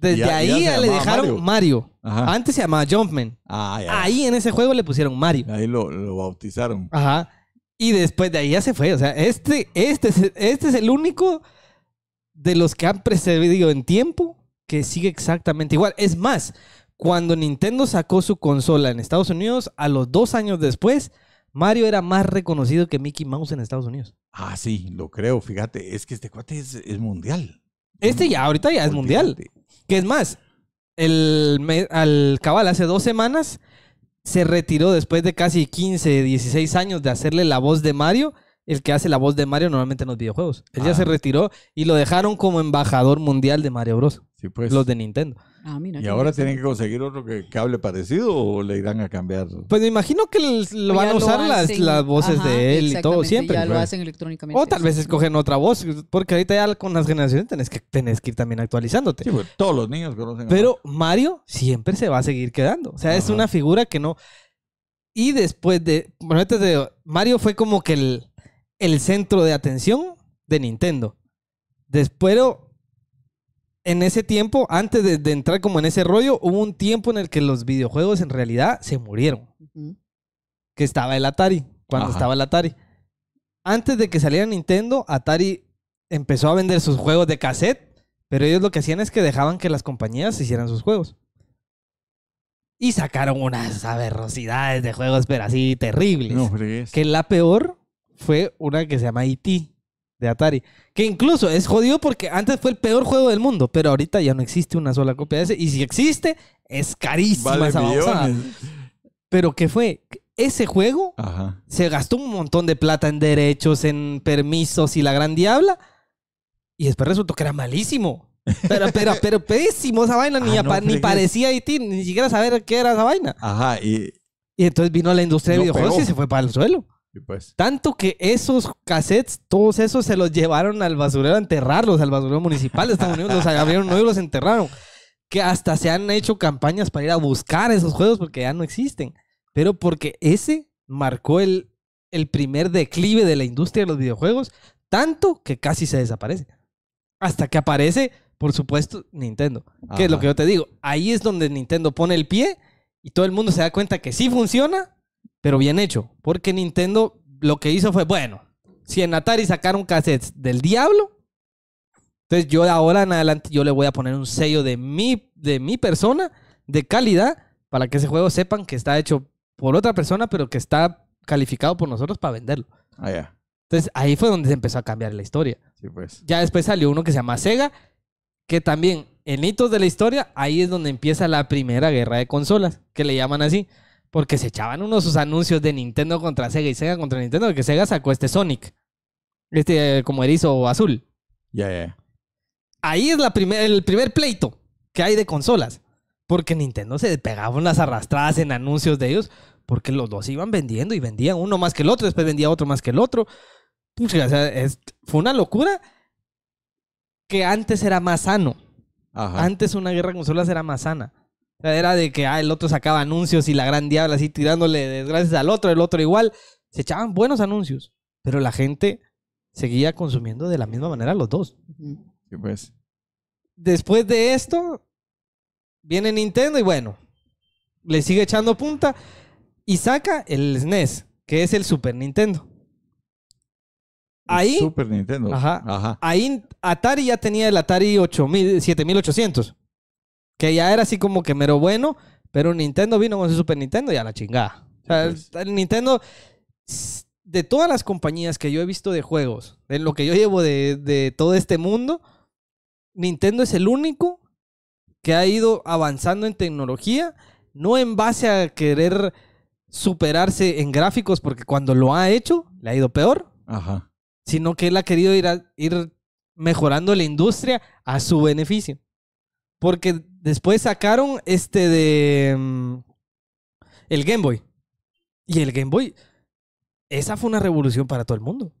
[SPEAKER 1] Desde ahí ya le dejaron Mario. Antes se llamaba Jumpman. Ah, ahí en ese juego le pusieron Mario. Ahí lo, bautizaron. Ajá. Y después de ahí ya se fue. O sea, este, este, este es el único de los que han precedido en tiempo que sigue exactamente igual. Es más, cuando Nintendo sacó su consola en Estados Unidos, a los dos años después, Mario era más reconocido que Mickey Mouse en Estados Unidos.
[SPEAKER 3] Ah, sí, lo creo. Fíjate, es que este cuate es, es mundial. Este ya, ahorita ya es mundial. Que es
[SPEAKER 1] más, el, al cabal hace dos semanas se retiró después de casi 15, 16 años de hacerle la voz de Mario. El que hace la voz de Mario normalmente en los videojuegos. Él ya ah. se retiró y lo dejaron como embajador mundial de Mario Bros. Pues. Los de Nintendo. Ah, ¿Y
[SPEAKER 3] ahora tienen que conseguir otro que cable parecido o le irán a cambiar? Pues me imagino
[SPEAKER 4] que lo pues van a usar las, voces de él y todo siempre. Ya lo hacen electrónicamente.
[SPEAKER 3] O tal vez
[SPEAKER 1] escogen otra voz, porque ahorita ya con las generaciones tenés que, que ir también actualizándote. Sí, pues, todos los niños conocen. A Pero Mario siempre se va a seguir quedando. O sea, es una figura que no... Y después de... Bueno, antes de... Mario fue como que el, el centro de atención de Nintendo. Después en ese tiempo, antes de, entrar como en ese rollo, hubo un tiempo en el que los videojuegos en realidad se murieron. Que estaba el Atari, cuando estaba el Atari. Antes de que saliera Nintendo, Atari empezó a vender sus juegos de cassette, pero ellos lo que hacían es que dejaban que las compañías hicieran sus juegos. Y sacaron unas aberrosidades de juegos, pero así terribles. que la peor fue una que se llama E.T de Atari. Que incluso es jodido porque antes fue el peor juego del mundo, pero ahorita ya no existe una sola copia de ese. Y si existe, es carísima esa vaina Pero ¿qué fue? Ese juego se gastó un montón de plata en derechos, en permisos y la gran diabla. Y después resultó que era malísimo. Pero, pero, pero pésimo esa vaina, ah, ni, ni parecía IT, e ni siquiera saber qué era esa vaina. Ajá, y... Y entonces vino la industria de videojuegos y se fue para el suelo. Pues. Tanto que esos cassettes, todos esos se los llevaron al basurero a enterrarlos, al basurero municipal de Estados Unidos, los abrieron y los enterraron. Que hasta se han hecho campañas para ir a buscar esos juegos porque ya no existen. Pero porque ese marcó el, el primer declive de la industria de los videojuegos, tanto que casi se desaparece. Hasta que aparece, por supuesto, Nintendo. Que es lo que yo te digo. Ahí es donde Nintendo pone el pie y todo el mundo se da cuenta que sí funciona pero bien hecho. Porque Nintendo lo que hizo fue, bueno, si en Atari sacaron cassettes del diablo, entonces yo de ahora en adelante yo le voy a poner un sello de mi, de mi persona, de calidad, para que ese juego sepan que está hecho por otra persona, pero que está calificado por nosotros para venderlo. Ah, Entonces ahí fue donde se empezó a cambiar la historia. Sí, pues. Ya después salió uno que se llama Sega, que también en hitos de la historia, ahí es donde empieza la primera guerra de consolas, que le llaman así. Porque se echaban unos sus anuncios de Nintendo contra Sega y Sega contra Nintendo, que Sega sacó este Sonic. Este eh, como erizo azul. Ya, Ahí es la primer, el primer pleito que hay de consolas. Porque Nintendo se pegaba unas arrastradas en anuncios de ellos. Porque los dos iban vendiendo y vendían uno más que el otro, después vendía otro más que el otro. fue una locura que antes era más sano. Antes una guerra de consolas era más sana. Era de que ah, el otro sacaba anuncios y la gran diabla así tirándole desgracias al otro, el otro igual. Se echaban buenos anuncios, pero la gente seguía consumiendo de la misma manera los dos. Pues. Después de esto, viene Nintendo y bueno, le sigue echando punta y saca el SNES, e que es el Super Nintendo.
[SPEAKER 4] Ahí, Super
[SPEAKER 1] Nintendo. Ajá, ajá. Ahí Atari ya tenía el Atari 7800. Que ya era así como que mero bueno, pero Nintendo vino con su Super Nintendo y a la chingada. O sea, Nintendo, de todas las compañías que yo he visto de juegos, en lo que yo llevo de, todo este mundo, Nintendo es el único que ha ido avanzando en tecnología, no en base a querer superarse en gráficos, porque cuando lo ha hecho, le ha ido peor, Ajá. sino que él ha querido ir, ir mejorando la industria a su beneficio. Porque Después sacaron este de. Mm, el Game Boy. Y el Game Boy. Esa fue una revolución para todo el mundo.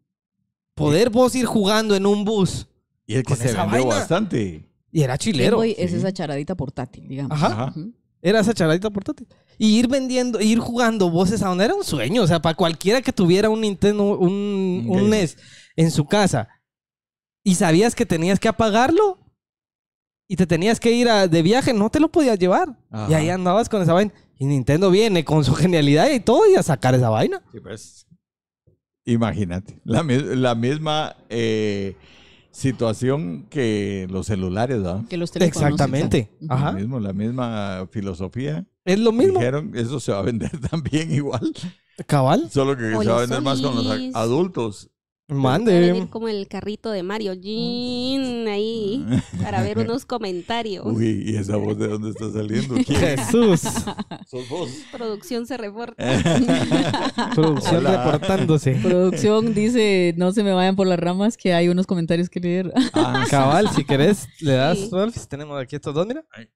[SPEAKER 1] Poder vos ir jugando en un bus. Y el que se bastante. Y era Game chilero. Boy es esa charadita portátil, digamos. Ajá. Era esa charadita portátil. Y ir vendiendo, ir jugando voces a donde era un sueño. O sea, para cualquiera que tuviera un Nintendo, un, Un NES e en su casa y sabías que tenías que apagarlo, y te tenías que ir de viaje, no te lo podías llevar. Y ahí andabas con esa vaina. Y Nintendo viene con su genialidad y todo y a sacar esa vaina.
[SPEAKER 3] Sí, pues. Imagínate. La, misma eh, situación que los celulares, ¿verdad? Que los teléfonos. Exactamente. Ajá. Mismo, la misma filosofía. Es lo mismo. Dijeron, eso se va a vender también igual. Cabal. Solo que se va a vender más con los adultos. Mande. Venir
[SPEAKER 2] como el carrito de Mario Jean ahí para ver unos comentarios. Uy,
[SPEAKER 3] ¿y esa voz de dónde está saliendo? Jesús.
[SPEAKER 4] Sos vos. Producción se reporta. Producción
[SPEAKER 1] reportándose. Producción
[SPEAKER 2] dice, no se me vayan por las ramas que hay unos comentarios que leer. Ah, cabal, si querés, le das,
[SPEAKER 3] tenemos aquí estos dos, mira. Pero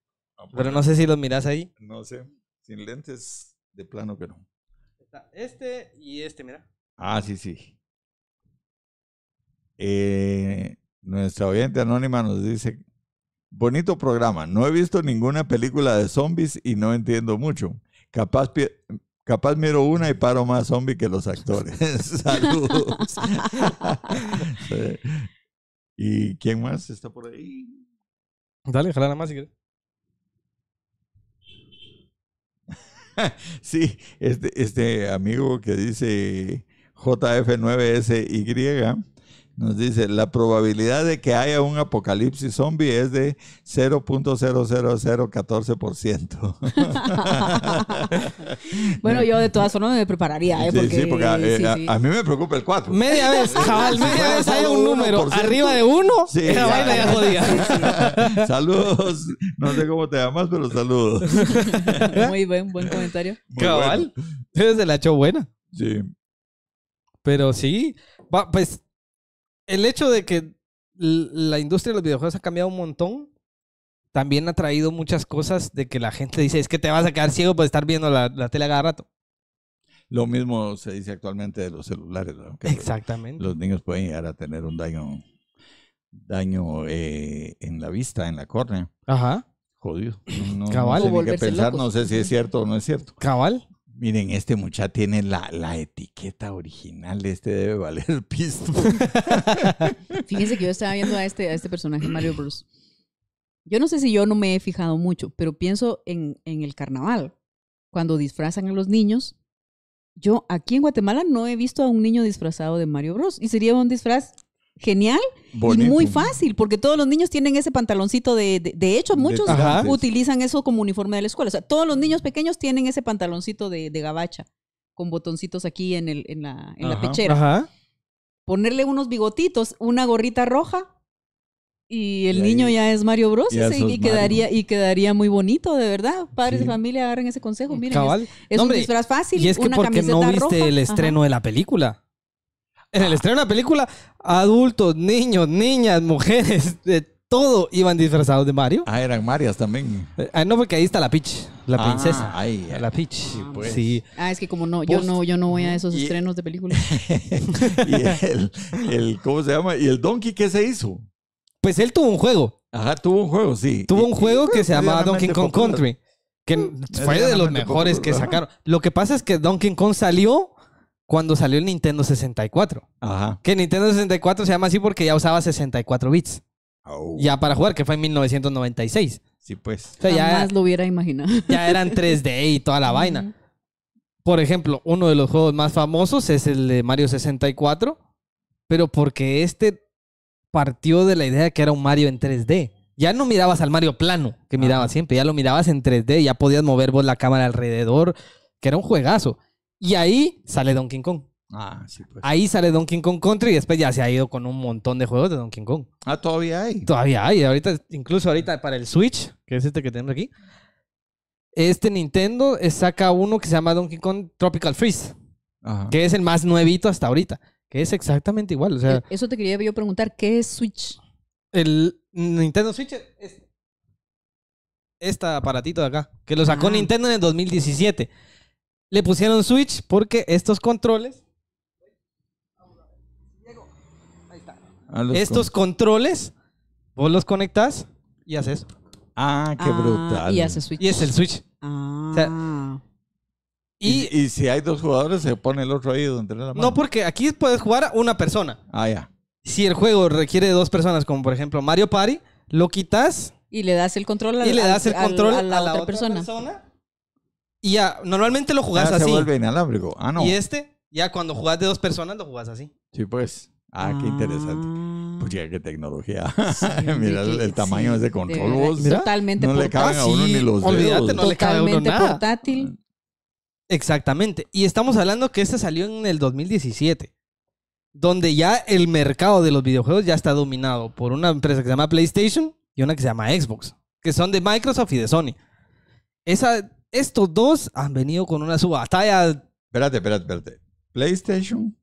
[SPEAKER 3] pues no sé si los mirás ahí. No sé, sin lentes, de plano que no.
[SPEAKER 1] este y este, mira.
[SPEAKER 3] Ah, sí, sí. Eh, nuestra oyente anónima nos dice, bonito programa, no he visto ninguna película de zombies y no entiendo mucho. Capaz, capaz miro una y paro más zombies que los actores. Saludos. ¿Y quién más está por ahí? Dale, jala nada más si quieres. sí, este, este amigo que dice JF9SY nos dice, la probabilidad de que haya un apocalipsis zombie es de 0.00014%.
[SPEAKER 2] bueno, yo de todas formas me prepararía, ¿eh? sí, sí, porque eh,
[SPEAKER 3] a, mí me preocupa el 4. Media
[SPEAKER 2] vez, cabal,
[SPEAKER 4] media vez hay un
[SPEAKER 3] número arriba de 1, sí, ya saludos, no sé cómo te llamas, pero saludos.
[SPEAKER 2] Muy buen, buen comentario.
[SPEAKER 3] cabal, bueno. desde la show buena. Sí.
[SPEAKER 1] Pero sí, pues el hecho de que la industria de los videojuegos ha cambiado un montón, también ha traído muchas cosas de que la gente dice, es que te vas a quedar ciego por estar viendo la, tele cada rato.
[SPEAKER 3] Lo mismo se dice actualmente de los celulares. Exactamente. Los niños pueden llegar a tener un daño, daño eh, en la vista, en la córnea. Ajá. Jodido. Cabal. sé pensar, no sé si es cierto o no es cierto. Cabal. Miren, este muchacho tiene la, etiqueta original, este debe valer pisto.
[SPEAKER 2] Fíjense que yo estaba viendo a este, a este personaje, Mario Bros. Yo no sé si yo no me he fijado mucho, pero pienso en, en el carnaval, cuando disfrazan a los niños. Yo aquí en Guatemala no he visto a un niño disfrazado de Mario Bros. Y sería un disfraz genial y muy fácil, porque todos los niños tienen ese pantaloncito de, de, hecho, muchos utilizan eso como uniforme de la escuela. O sea, todos los niños pequeños tienen ese pantaloncito de, gabacha, con botoncitos aquí en, el, en, la, en la, pechera. Ponerle unos bigotitos, una gorrita roja. Y el niño ya es Mario Bros. Y, quedaría, y quedaría muy bonito, de verdad. Padres de familia agarren ese consejo. Mm, miren, Es, un disfraz fácil. Y es que porque no viste el estreno
[SPEAKER 1] de la película. En el estreno de la película, adultos, niños, niñas, mujeres, de todo iban disfrazados de Mario. Ah, eran Marias también. Eh, ah, no, porque ahí está la Peach, la ah, princesa. Ay, La Peach. Pues. Sí,
[SPEAKER 2] Ah, es que como no, yo no, yo no voy a esos estrenos de películas. y el,
[SPEAKER 3] se llama? ¿Y el Donkey qué se hizo? Pues él tuvo un juego. Ajá, tuvo un juego, sí. Tuvo un juego que se llamaba
[SPEAKER 1] Donkey Kong Country. Que mm. fue de los mejores que sacaron. Lo que pasa es que Donkey Kong salió cuando salió el Nintendo 64. Ajá. Que Nintendo 64 se llama así porque ya usaba 64 bits. Oh. Ya para jugar, que fue en 1996. Sí, pues. ya,
[SPEAKER 2] lo hubiera imaginado. Ya eran
[SPEAKER 1] 3D y toda la vaina. Por ejemplo, uno de los juegos más famosos es el de Mario 64, pero porque este partió de la idea de que era un Mario en 3D. Ya no mirabas al Mario plano que mirabas siempre, ya lo mirabas en 3D, ya podías mover vos la cámara alrededor, que era un juegazo. Y ahí sale Donkey Kong.
[SPEAKER 3] Ah, sí, pues.
[SPEAKER 1] Ahí sale Donkey Kong Country y después ya se ha ido con un montón de juegos de Donkey Kong.
[SPEAKER 3] Ah, todavía hay.
[SPEAKER 1] Todavía hay. Ahorita, incluso ahorita para el Switch, que es este que tenemos aquí, este Nintendo saca uno que se llama Donkey Kong Tropical Freeze, que es el más nuevito hasta ahorita, que es exactamente igual. E,
[SPEAKER 2] eso te quería yo preguntar, ¿qué es Switch?
[SPEAKER 1] El Nintendo
[SPEAKER 2] Switch es
[SPEAKER 1] este aparatito de acá, que lo sacó Nintendo en el 2017. Le pusieron switch porque estos controles. Ah, estos controles, vos los conectas y haces. Ah, qué ah, brutal. Y hace switch. Y es el switch. Ah.
[SPEAKER 3] y, si hay dos jugadores, se pone el otro ahí donde la mano. No, porque aquí puedes jugar a una persona. Ah, ya. Si el juego
[SPEAKER 1] requiere de dos personas, como por ejemplo Mario Party, lo quitas.
[SPEAKER 2] Y le das el control a, y le das el control a, la, otra, persona.
[SPEAKER 1] Y ya, normalmente lo jugás así. se vuelve inalámbrico. Ah, no. Y este, ya cuando jugás de dos personas, lo jugás así.
[SPEAKER 3] Sí, pues. Ah, qué interesante. Ah. Pues ya qué tecnología. mira el, tamaño de ese control. totalmente portátil. No le caben a uno ni ah, los
[SPEAKER 1] Olvídate,
[SPEAKER 2] portátil.
[SPEAKER 1] Exactamente. Y estamos hablando que este salió en el 2017. Donde ya el mercado de los videojuegos ya está dominado por una empresa que se llama PlayStation y una que se llama Xbox. Que son de Microsoft y de Sony. Esa estos dos han venido con una batalla. Espérate,
[SPEAKER 3] espérate, espérate. PlayStation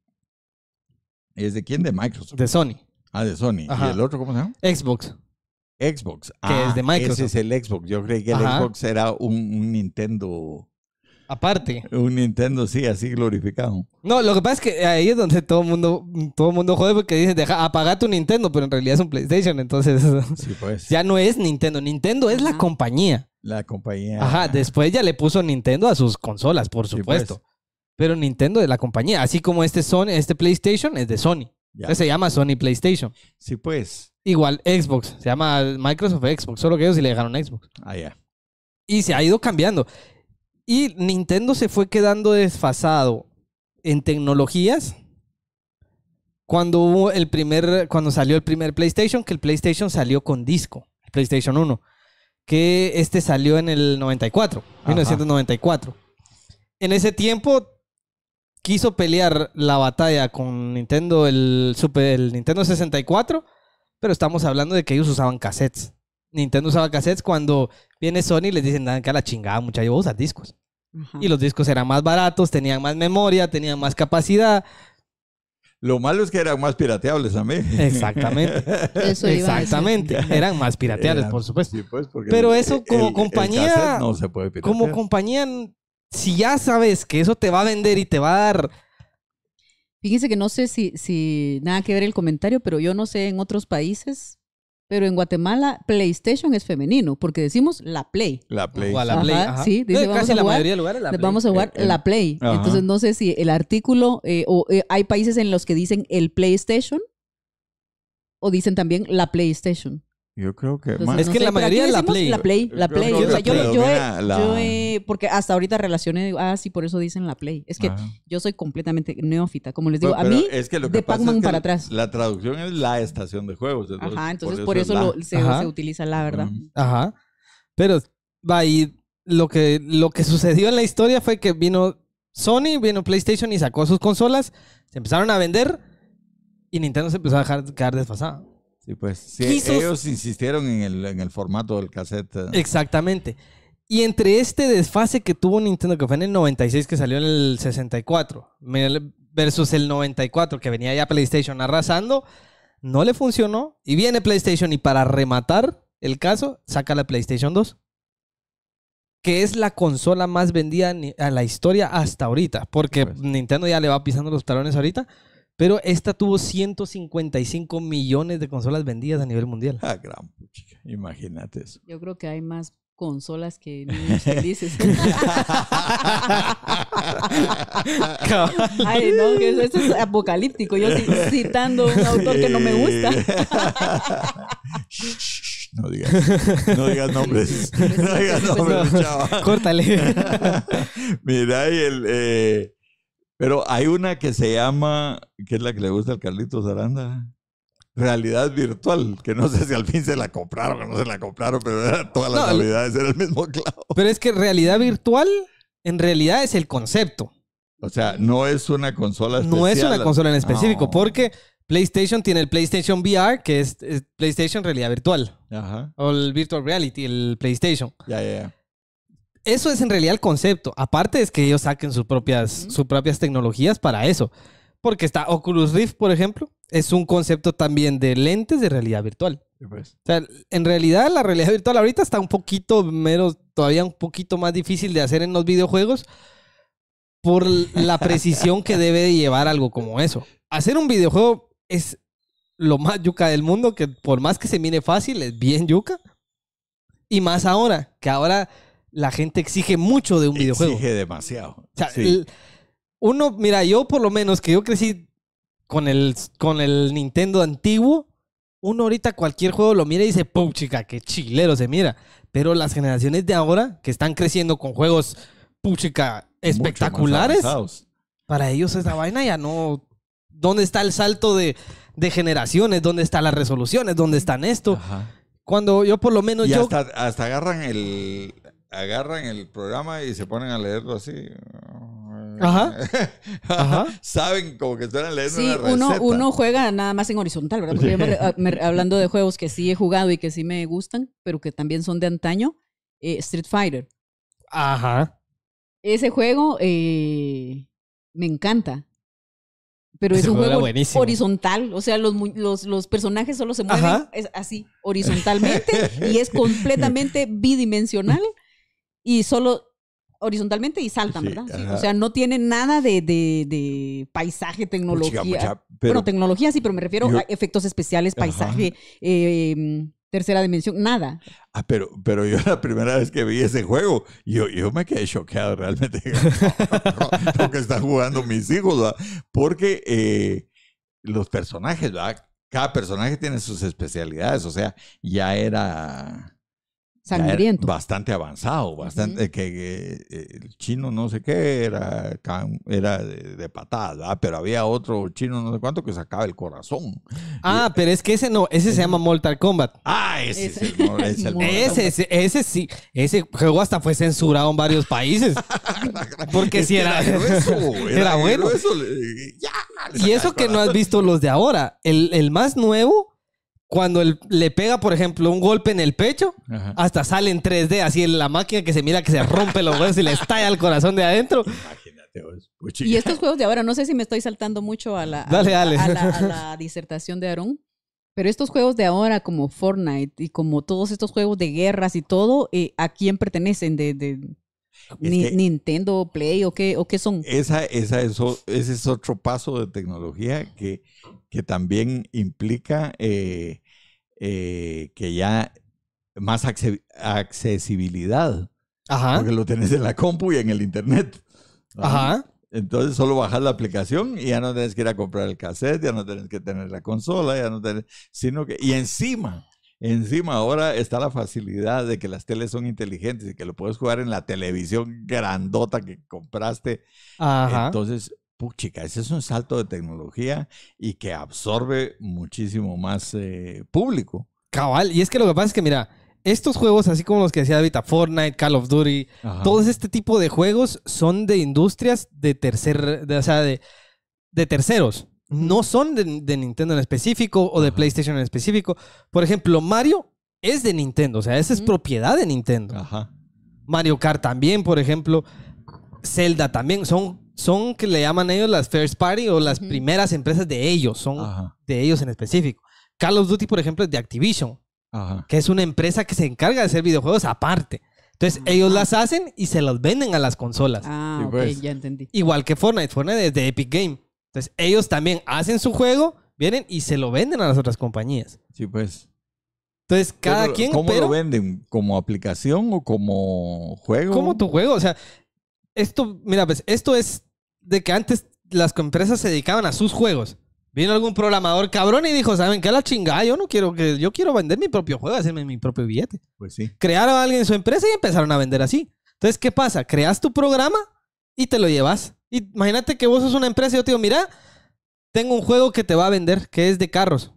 [SPEAKER 3] es de quién? De Microsoft. De Sony. Ah, de Sony. ¿Y el otro cómo se llama? Xbox. Xbox. Que es ah, de Microsoft. Ese es el Xbox. Yo creí que el Xbox era un, Nintendo. Aparte. Un Nintendo, sí, así glorificado.
[SPEAKER 1] No, lo que pasa es que ahí es donde todo el mundo, todo mundo jode porque dice, deja, apaga tu Nintendo, pero en realidad es un PlayStation, entonces. Sí, pues. Ya no es Nintendo. Nintendo es la compañía.
[SPEAKER 3] La compañía. Ajá,
[SPEAKER 1] después ya le puso Nintendo a sus consolas, por pues. supuesto. Pero Nintendo es la compañía, así como este Sony, este PlayStation es de Sony. se llama Sony PlayStation. Sí, pues. Igual Xbox, se llama Microsoft Xbox, solo que ellos sí le dejaron Xbox. Ah, ya. Y se ha ido cambiando. Y Nintendo se fue quedando desfasado en tecnologías cuando hubo el primer, cuando salió el primer PlayStation, que el PlayStation salió con disco, PlayStation 1 que este salió en el 94, 1994. En ese tiempo quiso pelear la batalla con Nintendo, el, Super, el Nintendo 64, pero estamos hablando de que ellos usaban cassettes. Nintendo usaba cassettes cuando viene Sony y les dicen, ...que que la chingada, muchachos, vos discos. Y los discos eran más baratos, tenían más memoria,
[SPEAKER 3] tenían más capacidad. Lo malo es que eran más pirateables a mí. Exactamente. Eso Exactamente. Eran más pirateables, por supuesto. Pues, pero eso como
[SPEAKER 1] compañía... no se puede piratear. Como compañía, si ya sabes que eso te va a vender y te va a dar...
[SPEAKER 2] Fíjense que no sé si, si nada que ver el comentario, pero yo no sé en otros países pero en Guatemala, PlayStation es femenino, porque decimos la Play.
[SPEAKER 3] La Play. O la Play. Sí, dice, eh, vamos a la jugar, mayoría de lugares la Play. Vamos a jugar eh, eh. la Play. Entonces,
[SPEAKER 2] no sé si el artículo, o hay países en los que dicen el PlayStation, o dicen también la PlayStation.
[SPEAKER 4] Yo creo que... es que la mayoría de la play. La play, la play. o sea, yo,
[SPEAKER 2] he, Porque hasta ahorita relacioné, digo, ah, sí, por eso dicen la play. Es que yo soy completamente neófita. Como les digo, a mí, es que lo que de pac para atrás.
[SPEAKER 3] La traducción es la estación de juegos. Ajá, entonces por eso, se,
[SPEAKER 2] utiliza la, ¿verdad?
[SPEAKER 1] Ajá. Pero, va, y lo que, lo que sucedió en la historia fue que vino Sony, vino PlayStation y sacó sus consolas. Se empezaron a vender y Nintendo se empezó a dejar quedar desfasada
[SPEAKER 3] y pues ellos insistieron en el, formato del cassette. ¿eh?
[SPEAKER 1] Exactamente. Y entre este desfase que tuvo Nintendo, que fue en el 96, que salió en el 64, versus el 94, que venía ya PlayStation arrasando, no le funcionó. Y viene PlayStation y para rematar el caso, saca la PlayStation 2, que es la consola más vendida a la historia hasta ahorita, porque pues. Nintendo ya le va pisando los talones ahorita. Pero esta tuvo 155 millones de consolas vendidas a nivel mundial. Ah, gran puchica. Imagínate eso.
[SPEAKER 2] Yo creo que hay más consolas que niños felices. ¿eh? Ay, no, eso es apocalíptico. Yo citando un autor que no me
[SPEAKER 4] gusta. No digas, no digas nombres. No digas nombres, chaval. Córtale.
[SPEAKER 3] Mira, y el... Eh, pero hay una que se llama, que es la que le gusta al Carlitos Aranda, realidad virtual, que no sé si al fin se la compraron o no se la compraron, pero todas las realidades, era el
[SPEAKER 1] mismo clavo.
[SPEAKER 3] Pero es que realidad virtual,
[SPEAKER 1] en realidad es el concepto. O sea, no es
[SPEAKER 3] una consola
[SPEAKER 1] especial. No es una consola en específico, porque PlayStation tiene el PlayStation VR, que es, es, PlayStation realidad virtual. Ajá. O el Virtual Reality, el PlayStation. Ya, ya, ya eso es en realidad el concepto. Aparte es que ellos saquen sus propias, sus propias tecnologías para eso. Porque está Oculus Rift, por ejemplo, es un concepto también de lentes de realidad virtual. Pues. O sea, en realidad la realidad virtual ahorita está un poquito menos, todavía un poquito más difícil de hacer en los videojuegos por la precisión que debe llevar algo como eso. Hacer un videojuego es lo más yuca del mundo, que por más que se mire fácil, es bien yuca. Y más ahora, que ahora la gente exige mucho de un videojuego. Exige demasiado. uno, mira, yo por lo menos que yo crecí con el, con el Nintendo antiguo, uno ahorita cualquier juego lo mira y dice, puchica, qué chilero se mira. Pero las generaciones de ahora, que están creciendo con juegos, Púchica espectaculares, para ellos esa vaina ya no... ¿Dónde está el salto de, generaciones? ¿Dónde están las resoluciones? ¿Dónde están esto? Cuando yo por lo menos... Y
[SPEAKER 3] hasta agarran el, agarran el programa y se ponen a leerlo así. Ajá. Ajá. Saben como que están leyendo sí, una receta. Uno, uno
[SPEAKER 2] juega nada más en horizontal, ¿verdad? Porque yo me, ah, hablando de juegos que sí he jugado y que sí me gustan, pero que también son de antaño, eh, Street Fighter. Ajá. Ese juego eh, me encanta. Pero es un juego, horizontal, o sea, los, los, personajes solo se mueven así, horizontalmente, y es completamente bidimensional y solo horizontalmente y saltan, ¿verdad? o sea, no tiene nada de, paisaje, pues, tecnología. Pues, pero, bueno, tecnología sí, pero me refiero a efectos especiales, paisaje, em, tercera dimensión, nada.
[SPEAKER 3] Ah, pero, pero yo la primera vez que vi ese juego, yo, me quedé choqueado realmente Porque que están jugando mis hijos, ¿verdad? Porque eh, los personajes, ¿verdad? Cada personaje tiene sus especialidades, o sea, ya era
[SPEAKER 2] Sangriento.
[SPEAKER 3] Bastante avanzado, bastante, que, eh, el chino no sé qué era, era de, patada, pero había otro chino no sé cuánto que sacaba el corazón. Ah, pero es que
[SPEAKER 1] ese no, ese, se eh. llama Mortal Kombat. Ah,
[SPEAKER 4] ese, ese.
[SPEAKER 1] ese, sí, ese juego hasta fue censurado en varios países. porque si era, era, bueno.
[SPEAKER 4] y eso que no has
[SPEAKER 1] visto los de ahora, el, el más nuevo cuando le pega, por ejemplo, un golpe en el pecho, hasta sale en 3D, así en la máquina que se mira que se rompe los huesos y le estalla el corazón de adentro. Imagínate vos, pues, Y
[SPEAKER 2] estos juegos de ahora, no sé si me estoy saltando mucho a la, la, disertación de Aarón, pero estos juegos de ahora, como Fortnite y como todos estos juegos de guerras y todo, eh, ¿a quién pertenecen? De, de, Nintendo Play o qué, o son.
[SPEAKER 3] eso, ese es otro paso de tecnología que, también implica eh, eh, que ya más accesibilidad. Porque lo tenés en la compu y en el internet. ¿Ah? Ajá. Entonces solo bajas la aplicación y ya no tenés que ir a comprar el cassette, ya no tienes que tener la consola, ya no tienes... sino que, y encima Encima ahora está la facilidad de que las teles son inteligentes y que lo puedes jugar en la televisión grandota que compraste.
[SPEAKER 4] Entonces,
[SPEAKER 3] puchica, ese es un salto de tecnología y que absorbe muchísimo más eh, público. Cabal, y es que lo que pasa es que, mira, estos juegos, así como los que decía David, Fortnite,
[SPEAKER 1] Call of Duty, todos este tipo de juegos son de industrias de tercer, o sea, de terceros no son de, Nintendo en específico o de PlayStation en específico. Por ejemplo, Mario es de Nintendo, o sea, esa es propiedad de Nintendo. Mario Kart también, por ejemplo. Zelda también. Son, son que le llaman ellos las first party o las primeras empresas de ellos. Son de ellos en específico. Call of Duty, por ejemplo, es de Activision, que es una empresa que se encarga de hacer videojuegos aparte. Entonces, mm. ellos las hacen y se las venden a las consolas.
[SPEAKER 2] Ah, ok, pues. ya entendí.
[SPEAKER 1] Igual que Fortnite. Fortnite es de Epic Game. Entonces, ellos también hacen su juego, vienen y se lo venden a las otras compañías.
[SPEAKER 3] Sí, pues. Entonces, cada pero, quien. ¿Cómo lo venden? ¿Como aplicación o como juego? Como tu
[SPEAKER 1] juego. O sea, esto, mira, pues, esto es de que antes las empresas se dedicaban a sus juegos. Vino algún programador cabrón y dijo, ¿saben qué? La chingada, yo no quiero que, yo quiero vender mi propio juego, hacerme mi propio billete. Pues sí. Crearon a alguien en su empresa y empezaron a vender así. Entonces, ¿qué pasa? Creas tu programa y te lo llevas. Y imagínate que vos sos una empresa y yo te digo, mira, tengo un juego que te va a vender, que es de carros.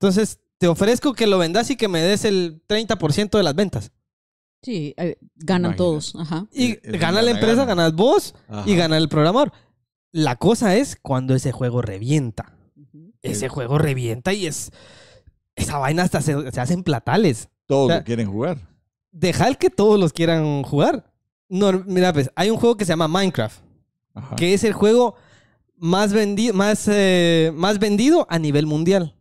[SPEAKER 1] Entonces, te ofrezco que lo vendas y que me des el 30% de las ventas.
[SPEAKER 4] Sí, eh,
[SPEAKER 2] ganan todos. Y gana la empresa, ganas vos
[SPEAKER 1] y gana el programador. La cosa es cuando ese juego revienta. Ese juego revienta y es. Esa vaina hasta se, hacen platales. Todos quieren jugar. Dejad que todos los quieran jugar. No, mira, pues, hay un juego que se llama Minecraft que es el juego más, más, eh, más vendido a nivel mundial.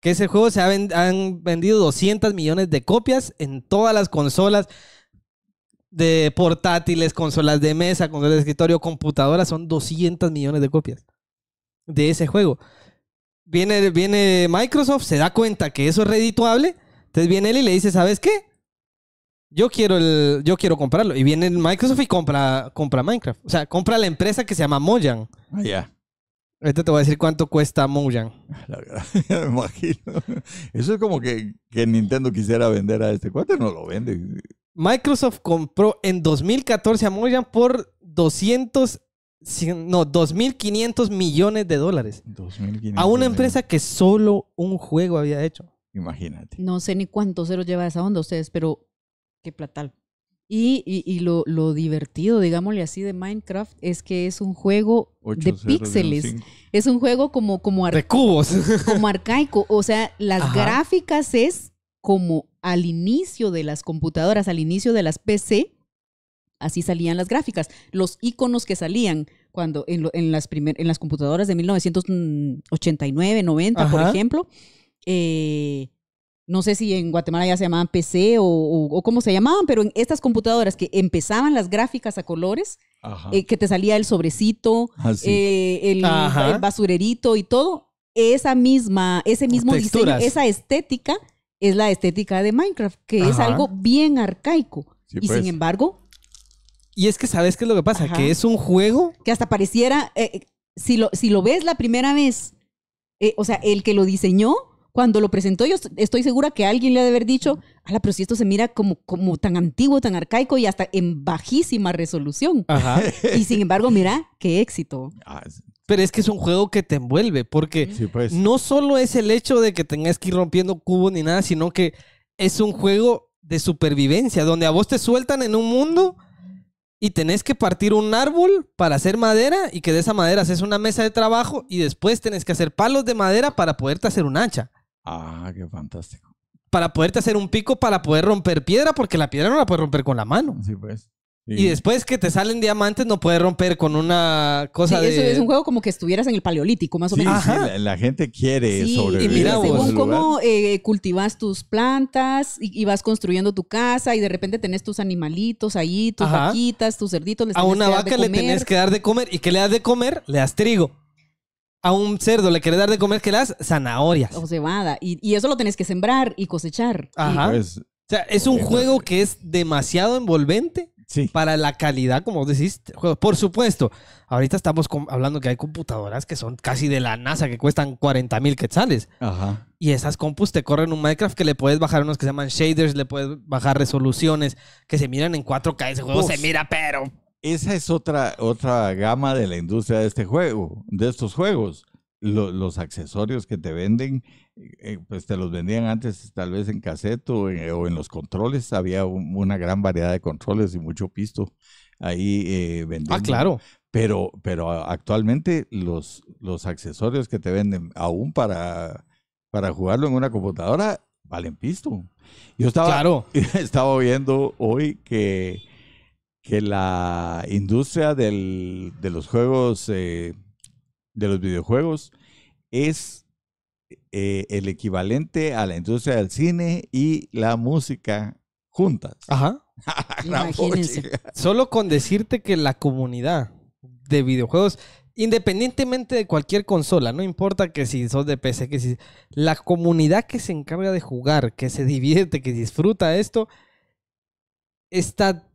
[SPEAKER 1] Que ese juego se han vendido 200 millones de copias en todas las consolas de portátiles, consolas de mesa, consolas de escritorio, computadoras, son 200 millones de copias de ese juego. Viene, viene Microsoft, se da cuenta que eso es redituable, entonces viene él y le dice, ¿sabes qué? yo quiero el, yo quiero comprarlo. Y viene Microsoft y compra, compra Minecraft. O sea, compra la empresa que se llama Mojang. Ah, ya. Ahorita te voy a decir cuánto cuesta Mojang.
[SPEAKER 4] Ah, la verdad, me imagino.
[SPEAKER 3] Eso es como que, Nintendo quisiera vender a este cuate, no lo vende.
[SPEAKER 1] Microsoft compró en 2014 a Mojang por 200, no, 2.500 millones de dólares.
[SPEAKER 3] 2500
[SPEAKER 1] a una empresa que solo un juego había
[SPEAKER 3] hecho. Imagínate.
[SPEAKER 2] No sé ni cuántos ceros lleva esa onda ustedes, pero ¡Qué Platal. Y, lo, divertido, digámosle así, de Minecraft es que es un juego de píxeles. Es un juego como, como de cubos. Como arcaico. O sea, las gráficas es como al inicio de las computadoras, al inicio de las PC, así salían las gráficas. Los iconos que salían cuando en, las, primer, en las computadoras de 1989, 90, por ejemplo, eh, no sé si en Guatemala ya se llamaban PC o, cómo se llamaban, pero en estas computadoras que empezaban las gráficas a colores, eh, que te salía el sobrecito, ah, eh, el, basurerito y todo, esa misma, ese mismo diseño, esa estética es la estética de Minecraft, que es algo bien arcaico. y pues. sin embargo...
[SPEAKER 1] Y es que sabes qué es lo que pasa, que es un juego...
[SPEAKER 2] Que hasta pareciera, eh, si, lo, si lo ves la primera vez, o sea, el que lo diseñó cuando lo presentó, yo estoy segura que alguien le ha de haber dicho, ala, pero si esto se mira como, como tan antiguo, tan arcaico y hasta en bajísima resolución. Y sin embargo, mira, qué éxito. Ah,
[SPEAKER 1] pero es que es un juego que te envuelve, porque pues. no solo es el hecho de que tengas que ir rompiendo cubos ni nada, sino que es un juego de supervivencia, donde a vos te sueltan en un mundo y tenés que partir un árbol para hacer madera y que de esa madera haces una mesa de trabajo y después tenés que hacer palos de madera para poderte hacer un hacha.
[SPEAKER 3] Ah, qué fantástico.
[SPEAKER 1] Para poderte hacer un pico para poder romper piedra, porque la piedra no la puedes romper con la mano. Sí,
[SPEAKER 3] pues. Y,
[SPEAKER 1] después que te salen diamantes, no puedes romper con una cosa de... Eso es un
[SPEAKER 2] juego como que estuvieras en el paleolítico, más o menos. Sí,
[SPEAKER 3] la, gente quiere
[SPEAKER 1] sí,
[SPEAKER 2] Y mira, según cómo eh, cultivas tus plantas y, vas construyendo tu casa y de repente tenés tus animalitos ahí, tus vaquitas, tus cerditos. a una vaca le tenés que
[SPEAKER 1] dar de comer. ¿Y qué le das de comer? Le das trigo a un cerdo le querés dar de comer que las zanahorias.
[SPEAKER 2] O cebada. Y, eso lo tenés que sembrar y cosechar. Ajá.
[SPEAKER 1] Pues, o sea, es un juego que es demasiado envolvente para la calidad, como decís, este Por supuesto, ahorita estamos hablando que hay computadoras que son casi de la NASA, que cuestan 40 mil quetzales. Ajá. Y esas compus te corren un Minecraft que le puedes bajar unos que se llaman shaders, le puedes bajar resoluciones, que se miran en 4K. Ese juego se mira,
[SPEAKER 4] pero
[SPEAKER 3] esa es otra, otra gama de la industria de este juego, de estos juegos. los accesorios que te venden, eh, eh, pues te los vendían antes tal vez en cassette o eh, en, los controles. Había una gran variedad de controles y mucho pisto ahí eh, ah, vendiendo. Ah, claro. Pero, pero actualmente los, los accesorios que te venden aún para, para jugarlo en una computadora valen pisto. Yo estaba, estaba viendo hoy que que la industria de los juegos, eh, de los videojuegos, es eh, el equivalente a la industria del cine y la música juntas. Ajá. Ah,
[SPEAKER 1] Imagínense. Solo con decirte que la comunidad de videojuegos, independientemente de cualquier consola, no importa que si sos de PC, que si la comunidad que se encarga de jugar, que se divierte, que disfruta esto, está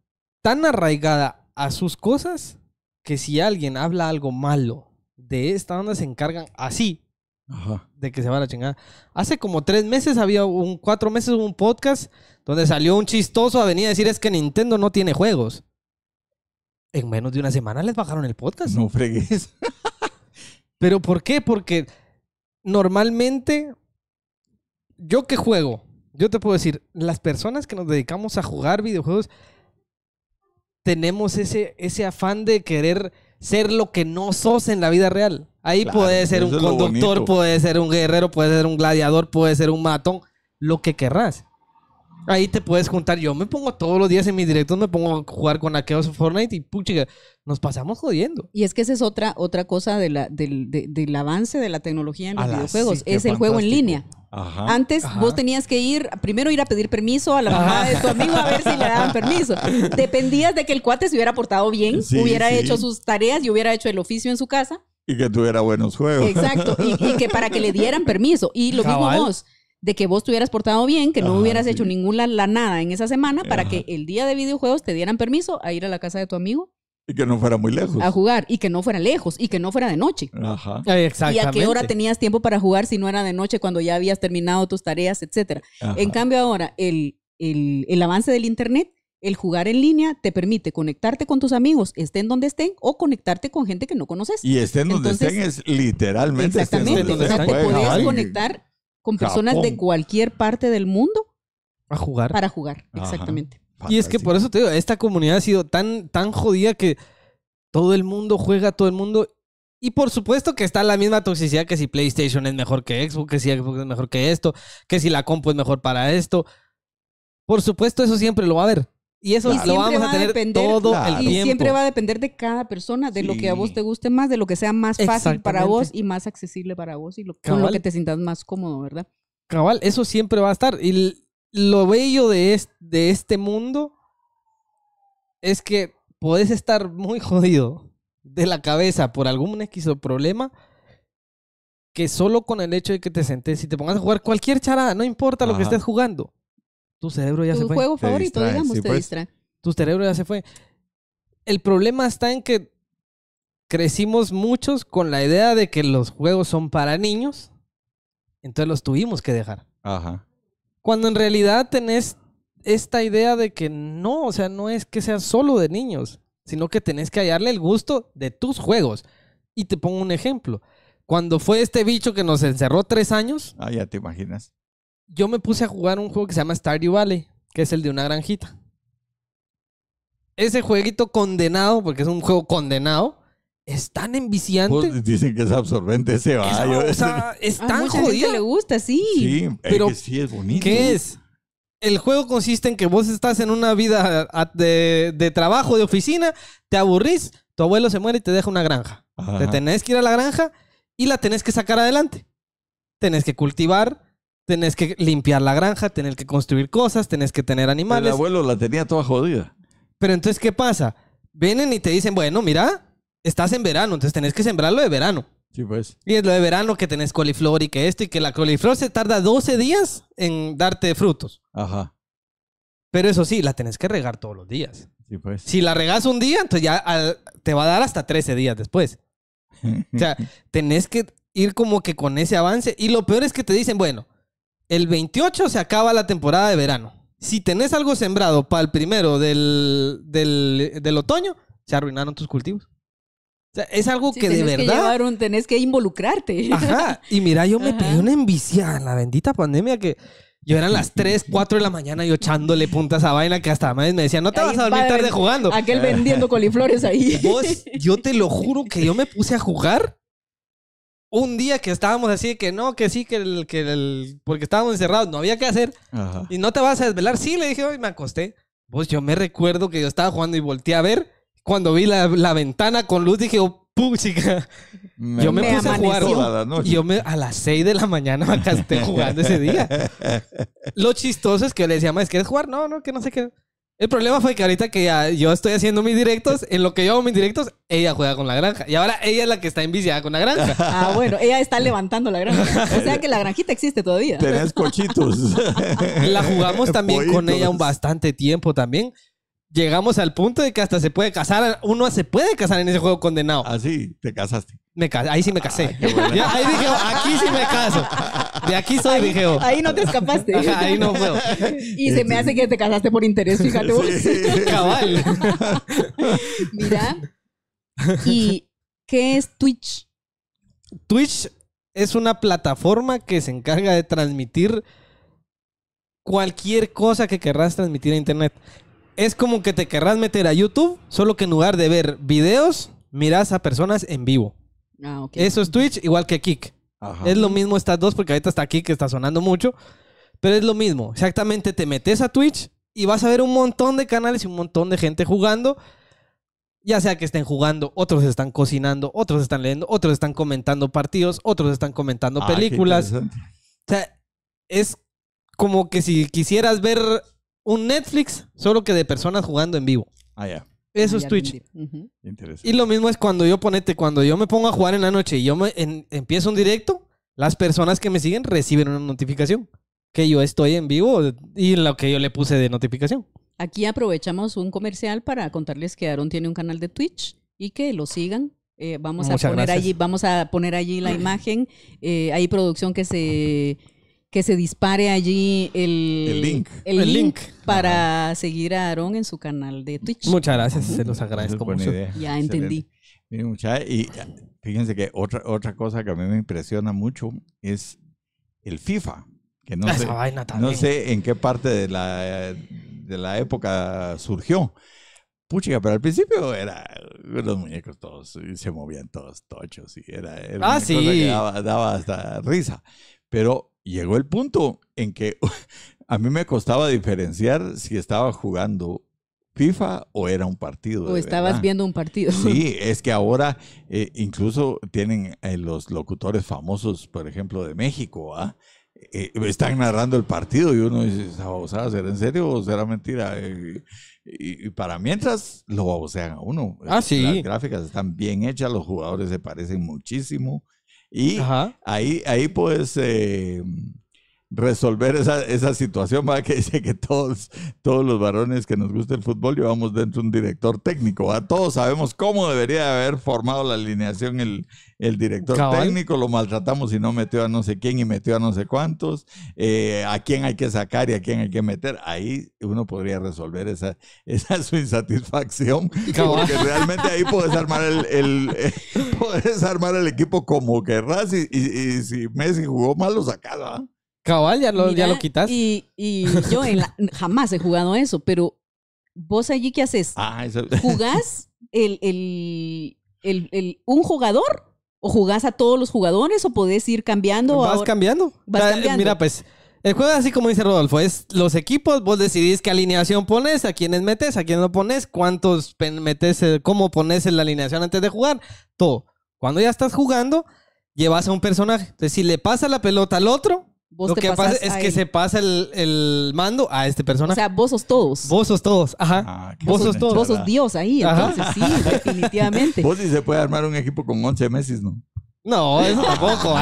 [SPEAKER 1] tan arraigada a sus cosas que si alguien habla algo malo de esta onda, se encargan así de que se va a la chingada. Hace como tres meses, había un cuatro meses, un podcast donde salió un chistoso a venir a decir es que Nintendo no tiene juegos. En menos de una semana les bajaron el podcast.
[SPEAKER 3] No fregues.
[SPEAKER 1] ¿Pero por qué? Porque normalmente, yo que juego, yo te puedo decir, las personas que nos dedicamos a jugar videojuegos, tenemos ese, ese afán de querer ser lo que no sos en la vida real. Ahí puedes puede ser un conductor, puede ser un guerrero, puede ser un gladiador, puede ser un matón, lo que querrás. Ahí te puedes juntar. Yo me pongo todos los días en mis directos, me pongo a jugar con aquellos en Fortnite y puchiga, nos pasamos jodiendo.
[SPEAKER 2] Y es que esa es otra, otra cosa de la, del, del avance de la tecnología en los videojuegos. es el juego en línea.
[SPEAKER 4] Antes
[SPEAKER 2] vos tenías que ir, primero ir a pedir permiso a la mamá de tu amigo a ver si le daban permiso. Dependías de que el cuate se hubiera portado bien, hubiera hecho sus tareas y hubiera hecho el oficio en su casa.
[SPEAKER 3] Y que tuviera buenos juegos. Exacto, y,
[SPEAKER 2] que para que le dieran permiso. Y lo mismo vos de que vos te portado bien, que no hubieras hecho ninguna la nada en esa semana para que el día de videojuegos te dieran permiso a ir a la casa de tu amigo.
[SPEAKER 3] Y que no fuera muy lejos. A
[SPEAKER 2] jugar, y que no fuera lejos, y que no fuera de noche.
[SPEAKER 4] Ajá. Exactamente. Y a qué hora tenías
[SPEAKER 2] tiempo para jugar si no era de noche, cuando ya habías terminado tus tareas, etcétera. En cambio ahora, el, el, avance del Internet el jugar en línea te permite conectarte con tus amigos, estén donde estén, o conectarte con gente que no conoces. Y estén donde estén es
[SPEAKER 3] literalmente. Exactamente. donde te conectar
[SPEAKER 2] con personas de cualquier parte del mundo
[SPEAKER 3] a
[SPEAKER 1] jugar.
[SPEAKER 2] para jugar, exactamente.
[SPEAKER 1] Y es que por eso te digo, esta comunidad ha sido tan, tan jodida que todo el mundo juega, todo el mundo. Y por supuesto que está la misma toxicidad que si PlayStation es mejor que Xbox, que si Xbox es mejor que esto, que si la compu es mejor para esto. Por supuesto, eso siempre lo va a haber. Y eso lo vamos a tener todo Y siempre va a
[SPEAKER 2] depender de cada persona, de lo que a vos te guste más, de lo que sea más fácil para vos y más accesible para vos y lo, con lo que te sientas más cómodo, ¿verdad?
[SPEAKER 1] Cabal, eso siempre va a estar. Y lo bello de, de este mundo es que podés estar muy jodido de la cabeza por algún problema que solo con el hecho de que te sentes y te pongas a jugar cualquier charada, no importa lo que estés jugando tu cerebro ya se fue. Tu juego favorito, digamos, te pues. distrae. Tu cerebro ya se fue. El problema está en que crecimos muchos con la idea de que los juegos son para niños, entonces los tuvimos que dejar. Ajá. Cuando en realidad tenés esta idea de que no, o sea, no es que sea solo de niños, sino que tenés que hallarle el gusto de tus juegos. Y te pongo un ejemplo. Cuando fue este bicho que nos encerró tres años. Ah, ya te imaginas yo me puse a jugar un juego que se llama Stardew Valley, que es el de una granjita. Ese jueguito condenado, porque es un juego condenado, es tan enviciante.
[SPEAKER 3] Pues, dicen que es absorbente ese vallo. es
[SPEAKER 1] tan jodido. le gusta, sí.
[SPEAKER 3] pero sí es bonito. ¿Qué es? El
[SPEAKER 1] juego consiste en que vos estás en una vida de, trabajo, de oficina, te aburrís, tu abuelo se muere y te deja una granja. Te tenés que ir a la granja y la tenés que sacar adelante. Tenés que cultivar, tenés que limpiar la granja, tenés que construir cosas, tenés que tener animales. El abuelo
[SPEAKER 3] la tenía toda jodida.
[SPEAKER 1] Pero entonces, ¿qué pasa? Vienen y te dicen, bueno, mira, estás en verano, entonces tenés que sembrar lo de verano. Sí, pues. Y es lo de verano que tenés coliflor y que esto y que la coliflor se tarda 12 días en darte frutos. Ajá. Pero eso sí, la tenés que regar todos los días. Sí, pues. Si la regas un día, entonces ya te va a dar hasta 13 días después. o sea, tenés que ir como que con ese avance. Y lo peor es que te dicen, bueno, el 28 se acaba la temporada de verano. Si tenés algo sembrado para el primero del, del, otoño, se arruinaron tus cultivos. O sea, es algo que de verdad.
[SPEAKER 2] Que tenés que involucrarte. Ajá. Y
[SPEAKER 1] mira, yo me pedí una envidia en la bendita pandemia que yo eran las 3, 4 de la mañana y echándole puntas a vaina que hasta además me decía, no te vas a dormir tarde jugando. Aquel vendiendo coliflores ahí. Vos, yo te lo juro que yo me puse a jugar un día que estábamos así, que no, que sí, que el, que porque estábamos encerrados, no había qué hacer. Y no te vas a desvelar. Sí, le dije, hoy me acosté. Pues yo me recuerdo que yo estaba jugando y volteé a ver. Cuando vi la, ventana con luz, dije, oh, yo
[SPEAKER 4] me, puse a jugar. La noche. Yo
[SPEAKER 1] a las 6 de la mañana me acosté jugando ese día. Lo chistoso es que le decía, que ¿quieres jugar? No, no, que no sé qué. El problema fue que ahorita que ya yo estoy haciendo mis directos, en lo que yo hago mis directos, ella juega con la granja. Y ahora ella es la que está enviciada con la granja. Ah, bueno,
[SPEAKER 2] ella está levantando la granja. O sea que la granjita existe todavía.
[SPEAKER 1] Tenés cochitos. La jugamos también con ella un bastante tiempo también. Llegamos al punto de que hasta se puede casar. Uno se puede casar en ese juego condenado. Así ah, te casaste. Me, ahí sí me casé. Ah, ahí dije, aquí sí me caso. De aquí soy, dije. Ahí
[SPEAKER 2] no te escapaste. ahí no puedo. Y se me hace que te casaste por interés, fíjate vos. Cabal. Mira. ¿Y qué es Twitch?
[SPEAKER 1] Twitch es una plataforma que se encarga de transmitir cualquier cosa que querrás transmitir a internet. Es como que te querrás meter a YouTube, solo que en lugar de ver videos, mirás a personas en vivo. Ah, okay. Eso es Twitch, igual que Kik. Es lo mismo estas dos, porque ahorita está aquí que está sonando mucho. Pero es lo mismo. Exactamente, te metes a Twitch y vas a ver un montón de canales y un montón de gente jugando. Ya sea que estén jugando, otros están cocinando, otros están leyendo, otros están comentando partidos, otros están comentando ah, películas. O sea, es como que si quisieras ver un Netflix, solo que de personas jugando en vivo. Ah, ya. Eso es Twitch. Interesante. Y lo mismo es cuando yo ponete, cuando yo me pongo a jugar en la noche y yo me, empiezo un directo, las personas que me siguen reciben una notificación que yo estoy en vivo y lo que yo le puse de notificación.
[SPEAKER 2] Aquí aprovechamos un comercial para contarles que Aaron tiene un canal de Twitch y que lo sigan. Eh, vamos a poner allí, vamos a poner allí la imagen. Eh, hay producción que se que se dispare allí el, link, para seguir a Aarón en su canal de
[SPEAKER 4] Twitch. Muchas gracias,
[SPEAKER 2] se los agradezco
[SPEAKER 3] mucho. Idea. Ya entendí. y fíjense que otra, otra cosa que a mí me impresiona mucho es el FIFA. Que no, ah, sé, no sé en qué parte de la, de la época surgió. Puchica, pero al principio era los muñecos todos se movían todos tochos y era, ah, sí. daba, hasta risa. Pero llegó el punto en que a mí me costaba diferenciar si estaba jugando FIFA o era un partido. O estabas viendo un
[SPEAKER 2] partido. Sí,
[SPEAKER 3] es que ahora eh, incluso tienen eh, los locutores famosos, por ejemplo, de México, ¿ah? eh, están narrando el partido y uno dice, ¿esa babosada será en serio o será mentira? Y, para mientras lo babosean a uno. Ah, Las gráficas están bien hechas, los jugadores se parecen muchísimo. Y ahí, ahí pues resolver esa, situación, ¿va? que dice que todos, todos los varones que nos gusta el fútbol llevamos dentro un director técnico. A todos sabemos cómo debería haber formado la alineación el, el director técnico, lo maltratamos y no metió a no sé quién y metió a no sé cuántos, eh, a quién hay que sacar y a quién hay que meter. Ahí uno podría resolver esa, esa su insatisfacción, porque realmente ahí puedes armar el, eh, puedes armar el equipo como querrás y, si Messi jugó mal, lo sacaba. ¿ah?
[SPEAKER 1] Cabal, ya
[SPEAKER 2] lo, ya lo quitas. Y, yo jamás he jugado eso, pero vos allí qué haces? Ah, ¿Jugás el, el, un jugador o jugás a todos los jugadores o podés ir cambiando. Vas cambiando. ¿Vas cambiando? Mira,
[SPEAKER 1] pues. El juego es así como dice Rodolfo, es los equipos, vos decidís qué alineación pones, a quiénes metes, a quién no pones, cuántos metes, eh, cómo pones en la alineación antes de jugar, todo. Cuando ya estás jugando, llevas a un personaje. Entonces, si le pasa la pelota al otro, lo que pasa es que se
[SPEAKER 3] pasa el, el, mando a este persona. O sea, vos sos todos. Vos sos todos, ajá. Ah,
[SPEAKER 1] vos sos
[SPEAKER 2] todos. Vos sos Dios ahí, entonces sí, definitivamente.
[SPEAKER 3] Vos sí se puede armar un equipo con 11 meses, ¿no?
[SPEAKER 2] No, eso tampoco.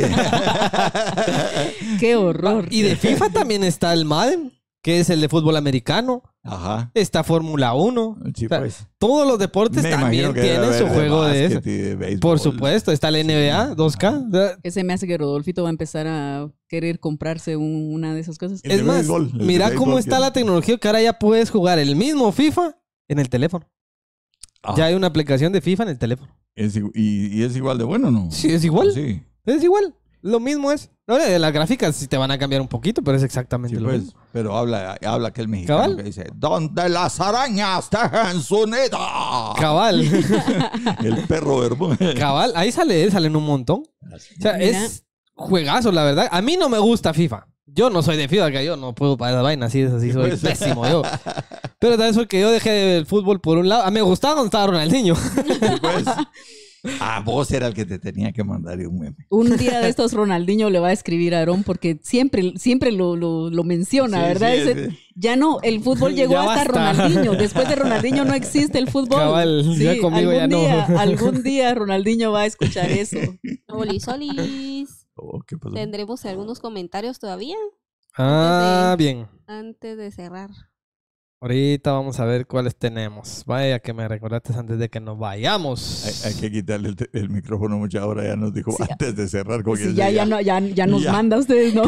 [SPEAKER 2] Qué horror.
[SPEAKER 1] Y de FIFA también está el Madden que es el de fútbol americano. Ajá. Está Fórmula 1. Pues. Todos los deportes también tienen su juego de, Por supuesto, está la NBA, 2K.
[SPEAKER 2] Ese me hace que Rodolfito va a empezar a querer comprarse una de esas cosas. es más,
[SPEAKER 1] mira cómo está la tecnología que ahora ya puedes jugar el mismo FIFA en el teléfono. Ah. Ya hay una aplicación de FIFA en el teléfono. y, es
[SPEAKER 3] igual de bueno, ¿no? Sí, es igual. Sí. Es igual.
[SPEAKER 1] Lo mismo es. No, las gráficas sí te van a cambiar
[SPEAKER 3] un poquito, pero es exactamente lo pues, mismo. Pero habla, habla aquel mexicano que dice, donde las arañas en su nido. Cabal. el perro hermoso. Cabal,
[SPEAKER 1] ahí sale él, salen un montón. O sea, es juegazo, la verdad. A mí no me gusta FIFA. Yo no soy de FIFA, que yo no puedo pagar la vaina, así es así, soy pues. pésimo yo. Pero también soy que yo dejé el fútbol por un lado. me gustaba cuando estaba Ronaldinho. Pues.
[SPEAKER 3] A ah, vos era el que te tenía que mandar un meme.
[SPEAKER 2] Un día de estos Ronaldinho le va a escribir a Aarón porque siempre, siempre lo, menciona, ¿verdad? Ya no, el fútbol llegó hasta Ronaldinho. Después de Ronaldinho no existe el fútbol. conmigo algún ya día, Algún día Ronaldinho va a escuchar eso. Solis. Oh, Tendremos algunos comentarios todavía.
[SPEAKER 1] Ah, bien.
[SPEAKER 2] Antes de cerrar.
[SPEAKER 1] Ahorita vamos a ver
[SPEAKER 3] cuáles tenemos. Vaya que me recordaste antes de que nos vayamos. Hay, que quitarle el, micrófono mucha hora. Ya nos dijo antes de cerrar. Con ya, ya,
[SPEAKER 2] ya, nos manda ustedes, ¿no?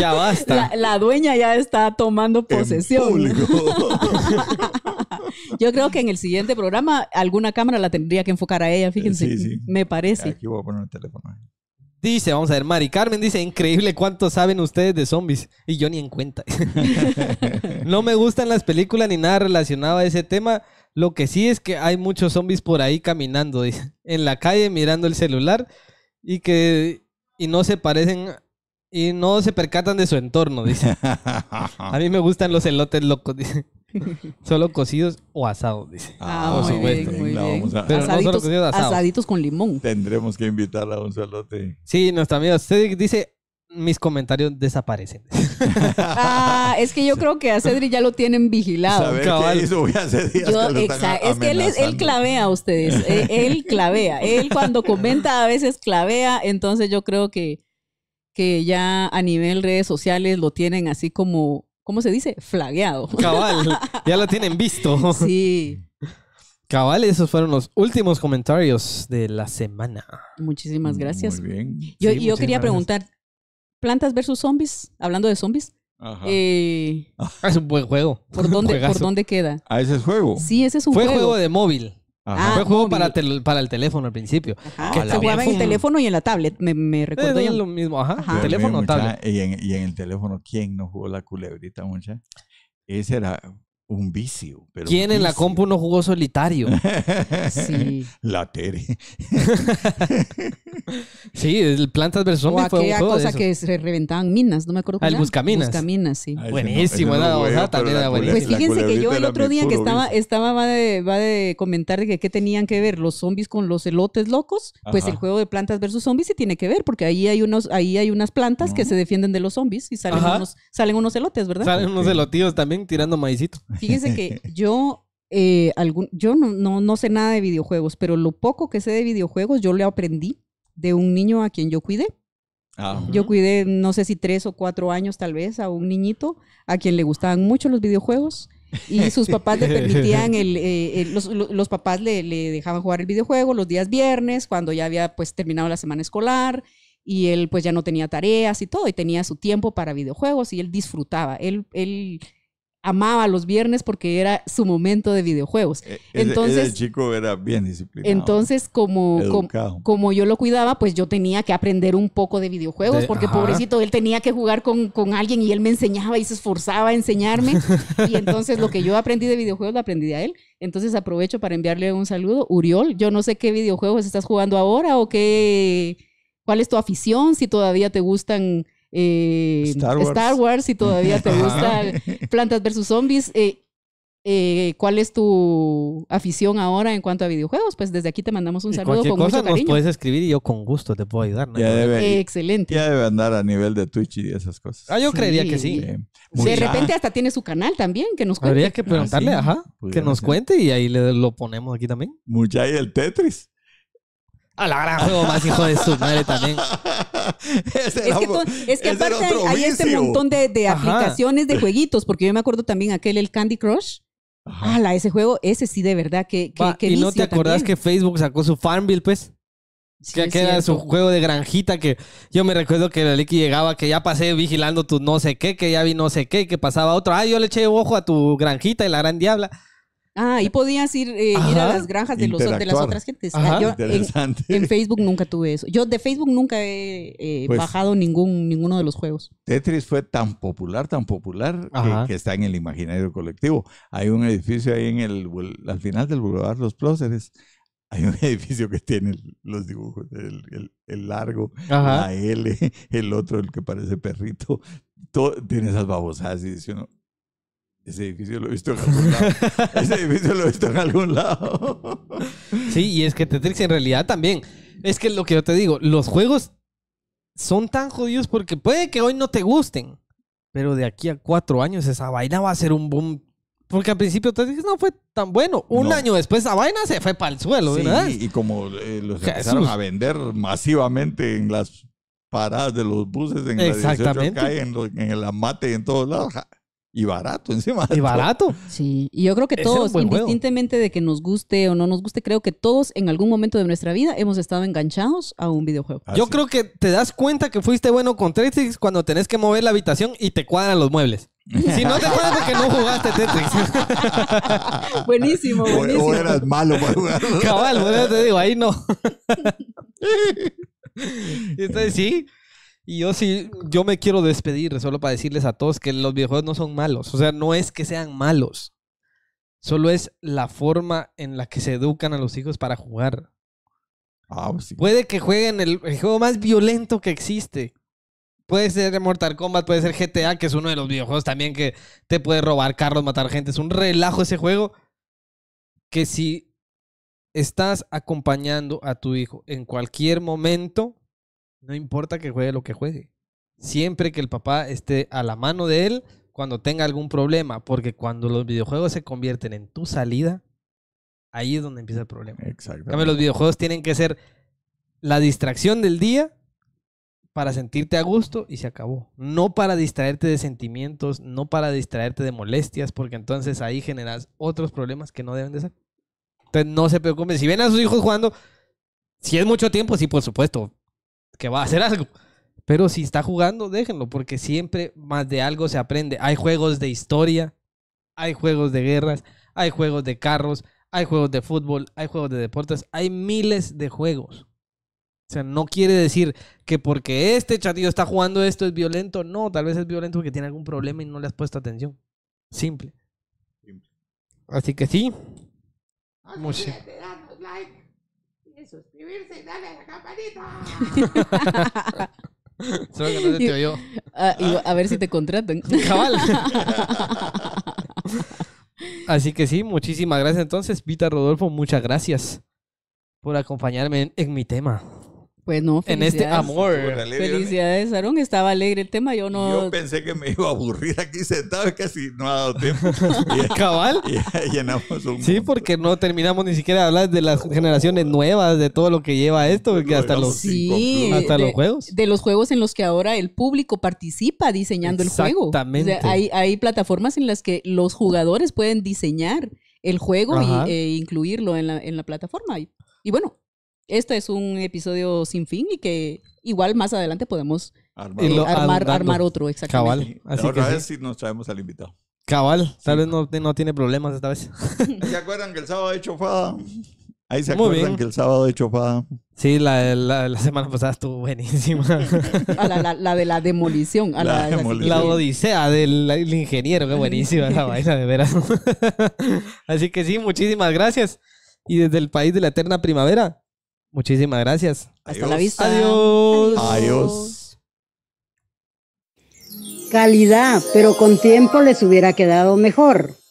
[SPEAKER 4] ya basta.
[SPEAKER 2] La, dueña ya está tomando posesión. Yo creo que en el siguiente programa alguna cámara la tendría que enfocar a ella, fíjense. Me parece.
[SPEAKER 3] Aquí voy a poner el teléfono.
[SPEAKER 1] Dice, vamos a ver, Mari Carmen dice, increíble cuánto saben ustedes de zombies. Y yo ni en cuenta. no me gustan las películas ni nada relacionado a ese tema. Lo que sí es que hay muchos zombies por ahí caminando, dice, en la calle mirando el celular y que y no se parecen y no se percatan de su entorno, dice. a mí me gustan los elotes locos, dice. solo
[SPEAKER 3] cocidos o asados, dice.
[SPEAKER 1] Ah, ah muy bien. asaditos,
[SPEAKER 2] con limón.
[SPEAKER 3] Tendremos que invitarla a un salote. Sí,
[SPEAKER 1] nuestra amiga Cedric dice, mis comentarios desaparecen.
[SPEAKER 2] ah, es que yo creo que a Cedric ya lo tienen vigilado. es que él, clavea a ustedes, él, eh, él, clavea, él cuando comenta a veces clavea, entonces yo creo que, que ya a nivel redes sociales lo tienen así como ¿cómo se dice? Flagueado. Cabal,
[SPEAKER 1] ya lo tienen visto. Sí. Cabal, esos fueron los últimos comentarios de la semana.
[SPEAKER 2] Muchísimas mm, gracias. Muy bien. Yo, quería preguntar, ¿plantas versus zombies? Hablando de zombies. Ajá. Eh,
[SPEAKER 4] es un buen juego. ¿Por dónde, queda? Ah, ese
[SPEAKER 1] es juego. Sí, ese es un juego. Fue juego de móvil. Ajá. Ah, Fue juego para, el teléfono al principio. Ajá. se jugaba en el teléfono
[SPEAKER 2] y en la tablet, me, me recuerdo Es lo mismo, ajá.
[SPEAKER 1] Teléfono
[SPEAKER 3] tablet. Y en, y en el teléfono, ¿quién no jugó la culebrita, mucha? Ese era un vicio. Pero ¿Quién en la compu no jugó solitario? La Tere.
[SPEAKER 1] sí, el Plantas versus Zombies. O aquella cosa que
[SPEAKER 2] se reventaban minas, no me acuerdo. Ah, el Buscaminas. Buscaminas, sí. Ah, buenísimo, no, también Pues fíjense que yo el otro día que estaba, estaba va de, de comentar de que qué tenían que ver los zombies con los elotes locos, pues el juego de Plantas versus Zombies sí tiene que ver, porque ahí hay unos, ahí hay unas plantas que se defienden de los zombies y salen unos, salen unos elotes, ¿verdad? Salen unos
[SPEAKER 1] elotillos también tirando maicito. Fíjense que
[SPEAKER 2] yo, eh, algún, yo no, sé nada de videojuegos, pero lo poco que sé de videojuegos yo le aprendí de un niño a quien yo cuidé. Ah, yo cuidé, no sé si tres o cuatro años tal vez, a un niñito a quien le gustaban mucho los videojuegos y sus papás le permitían eh, los, papás le, le, dejaban jugar el videojuego los días viernes cuando ya había pues terminado la semana escolar y él pues ya no tenía tareas y todo y tenía su tiempo para videojuegos y él disfrutaba él él amaba los viernes porque era su momento de videojuegos. E, e, e entonces,
[SPEAKER 3] chico era bien disciplinado. Entonces,
[SPEAKER 2] como, como, yo lo cuidaba, pues yo tenía que aprender un poco de videojuegos, porque pobrecito, él tenía que jugar con, con, alguien y él me enseñaba y se esforzaba a enseñarme. y entonces lo que yo aprendí de videojuegos lo aprendí a él. Entonces aprovecho para enviarle un saludo. Uriol, yo no sé qué videojuegos estás jugando ahora o qué, cuál es tu afición, si todavía te gustan eh, Star, Wars. si todavía te gusta Plantas versus Zombies. Eh, eh, ¿Cuál es tu afición ahora en cuanto a videojuegos? Pues desde aquí te mandamos un saludo con mucho cariño. Nos puedes
[SPEAKER 3] escribir y yo con gusto te puedo ayudar. Ya excelente. Ya debe andar a nivel de Twitch y esas cosas.
[SPEAKER 2] Ah, yo creería que sí. De repente hasta tiene su canal también, que nos cuente. Habría que preguntarle, ah, ajá,
[SPEAKER 1] que nos cuente y ahí le, lo ponemos aquí también. Mucha y el Tetris. A la gran juego más hijo de su madre también.
[SPEAKER 4] es, que, aparte hay, este
[SPEAKER 2] montón de, aplicaciones de jueguitos, porque yo me acuerdo también aquel, el Candy Crush. Ah, ese juego, ese sí de verdad que... que, ¿Y no te acordás que
[SPEAKER 1] Facebook sacó su Farmville, pues? que, era su juego de granjita que yo me recuerdo que la Liki llegaba, que ya pasé vigilando tu no sé qué, que ya vi no sé qué, que pasaba otro. Ay, yo le eché ojo a tu granjita y la gran diabla.
[SPEAKER 2] Ah, y podías ir, eh, a las granjas de, los, de las otras gentes. en, Facebook nunca tuve eso. Yo de Facebook nunca he eh, pues bajado ningún, ninguno de los juegos.
[SPEAKER 3] Tetris fue tan popular, tan popular, que, está en el imaginario colectivo. Hay un edificio ahí en el, al final del Boulevard Los Próceres. Hay un edificio que tiene los dibujos, el, el, largo, la L, el otro, el que parece perrito. tiene esas babosadas y dice uno, ese edificio lo he visto en algún lado. Ese edificio lo he visto en algún lado. sí, y es que Tetris en realidad también.
[SPEAKER 1] Es que lo que yo te digo, los juegos son tan jodidos porque puede que hoy no te gusten, pero de aquí a cuatro años esa vaina va a ser un boom. Porque al principio Tetris no fue tan bueno. Un año después esa vaina se fue para el suelo, sí,
[SPEAKER 3] Y como eh, los empezaron a vender masivamente en las paradas de los buses, en la 18 calle, en, el en la mate y en todos lados. Y barato encima. Y barato.
[SPEAKER 2] Sí, y yo creo que todos, indistintamente de que nos guste o no nos guste, creo que todos en algún momento de nuestra vida hemos estado enganchados a un videojuego. Ah, yo
[SPEAKER 1] creo que te das cuenta que fuiste bueno con Tetris cuando tenés que mover la habitación y te cuadran los muebles. Si
[SPEAKER 2] no te acuerdas que no
[SPEAKER 1] jugaste Tetris. buenísimo, buenísimo. O, eras malo para jugar. Cabal, te digo, ahí no. Entonces, sí. Y yo sí, yo me quiero despedir solo para decirles a todos que los videojuegos no son malos. O sea, no es que sean malos. Solo es la forma en la que se educan a los hijos para jugar. Ah, pues puede que jueguen el, el, juego más violento que existe. Puede ser Mortal Kombat, puede ser GTA, que es uno de los videojuegos también que te puede robar carros, matar gente. Es un relajo ese juego. Que si estás acompañando a tu hijo en cualquier momento, no importa que juegue lo que juegue. Siempre que el papá esté a la mano de él cuando tenga algún problema, porque cuando los videojuegos se convierten en tu salida, ahí es donde empieza el problema. Exacto. los videojuegos tienen que ser la distracción del día para sentirte a gusto y se acabó. No para distraerte de sentimientos, no para distraerte de molestias, porque entonces ahí generas otros problemas que no deben de ser. Entonces no se preocupen. Si ven a sus hijos jugando, si es mucho tiempo, sí, por supuesto, que va a hacer algo. Pero si está jugando, déjenlo, porque siempre más de algo se aprende. Hay juegos de historia, hay juegos de guerras, hay juegos de carros, hay juegos de fútbol, hay juegos de deportes, hay miles de juegos. O sea, no quiere decir que porque este chatillo está jugando esto es violento. No, tal vez es violento porque tiene algún problema y no le has puesto atención. Simple. Así que sí.
[SPEAKER 2] Mucho
[SPEAKER 4] suscribirse y darle a la campanita. te oyó. Ah, a ver si te contratan. Así que sí,
[SPEAKER 1] muchísimas gracias entonces, Vita Rodolfo, muchas gracias por acompañarme en mi tema.
[SPEAKER 2] Pues no, en este amor. Felicidades, Aaron. Estaba alegre el tema. Yo no. Yo
[SPEAKER 3] pensé que me iba a aburrir aquí sentado. y casi no ha dado tiempo. ¿Ah, y, Cabal. llenamos un.
[SPEAKER 1] Sí, porque no terminamos ni siquiera de hablar de las generaciones nuevas, de todo lo que lleva esto, hasta los, sí, hasta los juegos.
[SPEAKER 2] De los juegos en los que ahora el público participa diseñando el juego. Exactamente. hay, plataformas en las que los jugadores pueden diseñar el juego e incluirlo en la, plataforma. y bueno, este es un episodio sin fin y que igual más adelante podemos armar, otro, exactamente.
[SPEAKER 1] Cabal. Así otra vez sí.
[SPEAKER 3] si nos traemos al invitado.
[SPEAKER 1] Cabal, tal vez no, no, tiene problemas esta vez.
[SPEAKER 3] ¿Se acuerdan que el sábado de chofada? Ahí
[SPEAKER 1] se acuerdan que el sábado de chofada. Sí, la, la, semana pasada estuvo buenísima.
[SPEAKER 2] Ah, la, la, la, de la demolición. Ah, la, la,
[SPEAKER 1] odisea del ingeniero, qué buenísima esa vaina, de veras. Así que sí, muchísimas gracias. Y desde el país de la eterna primavera, Muchísimas gracias.
[SPEAKER 4] Hasta la vista. Adiós. Adiós.
[SPEAKER 2] Calidad, pero con tiempo les hubiera quedado mejor.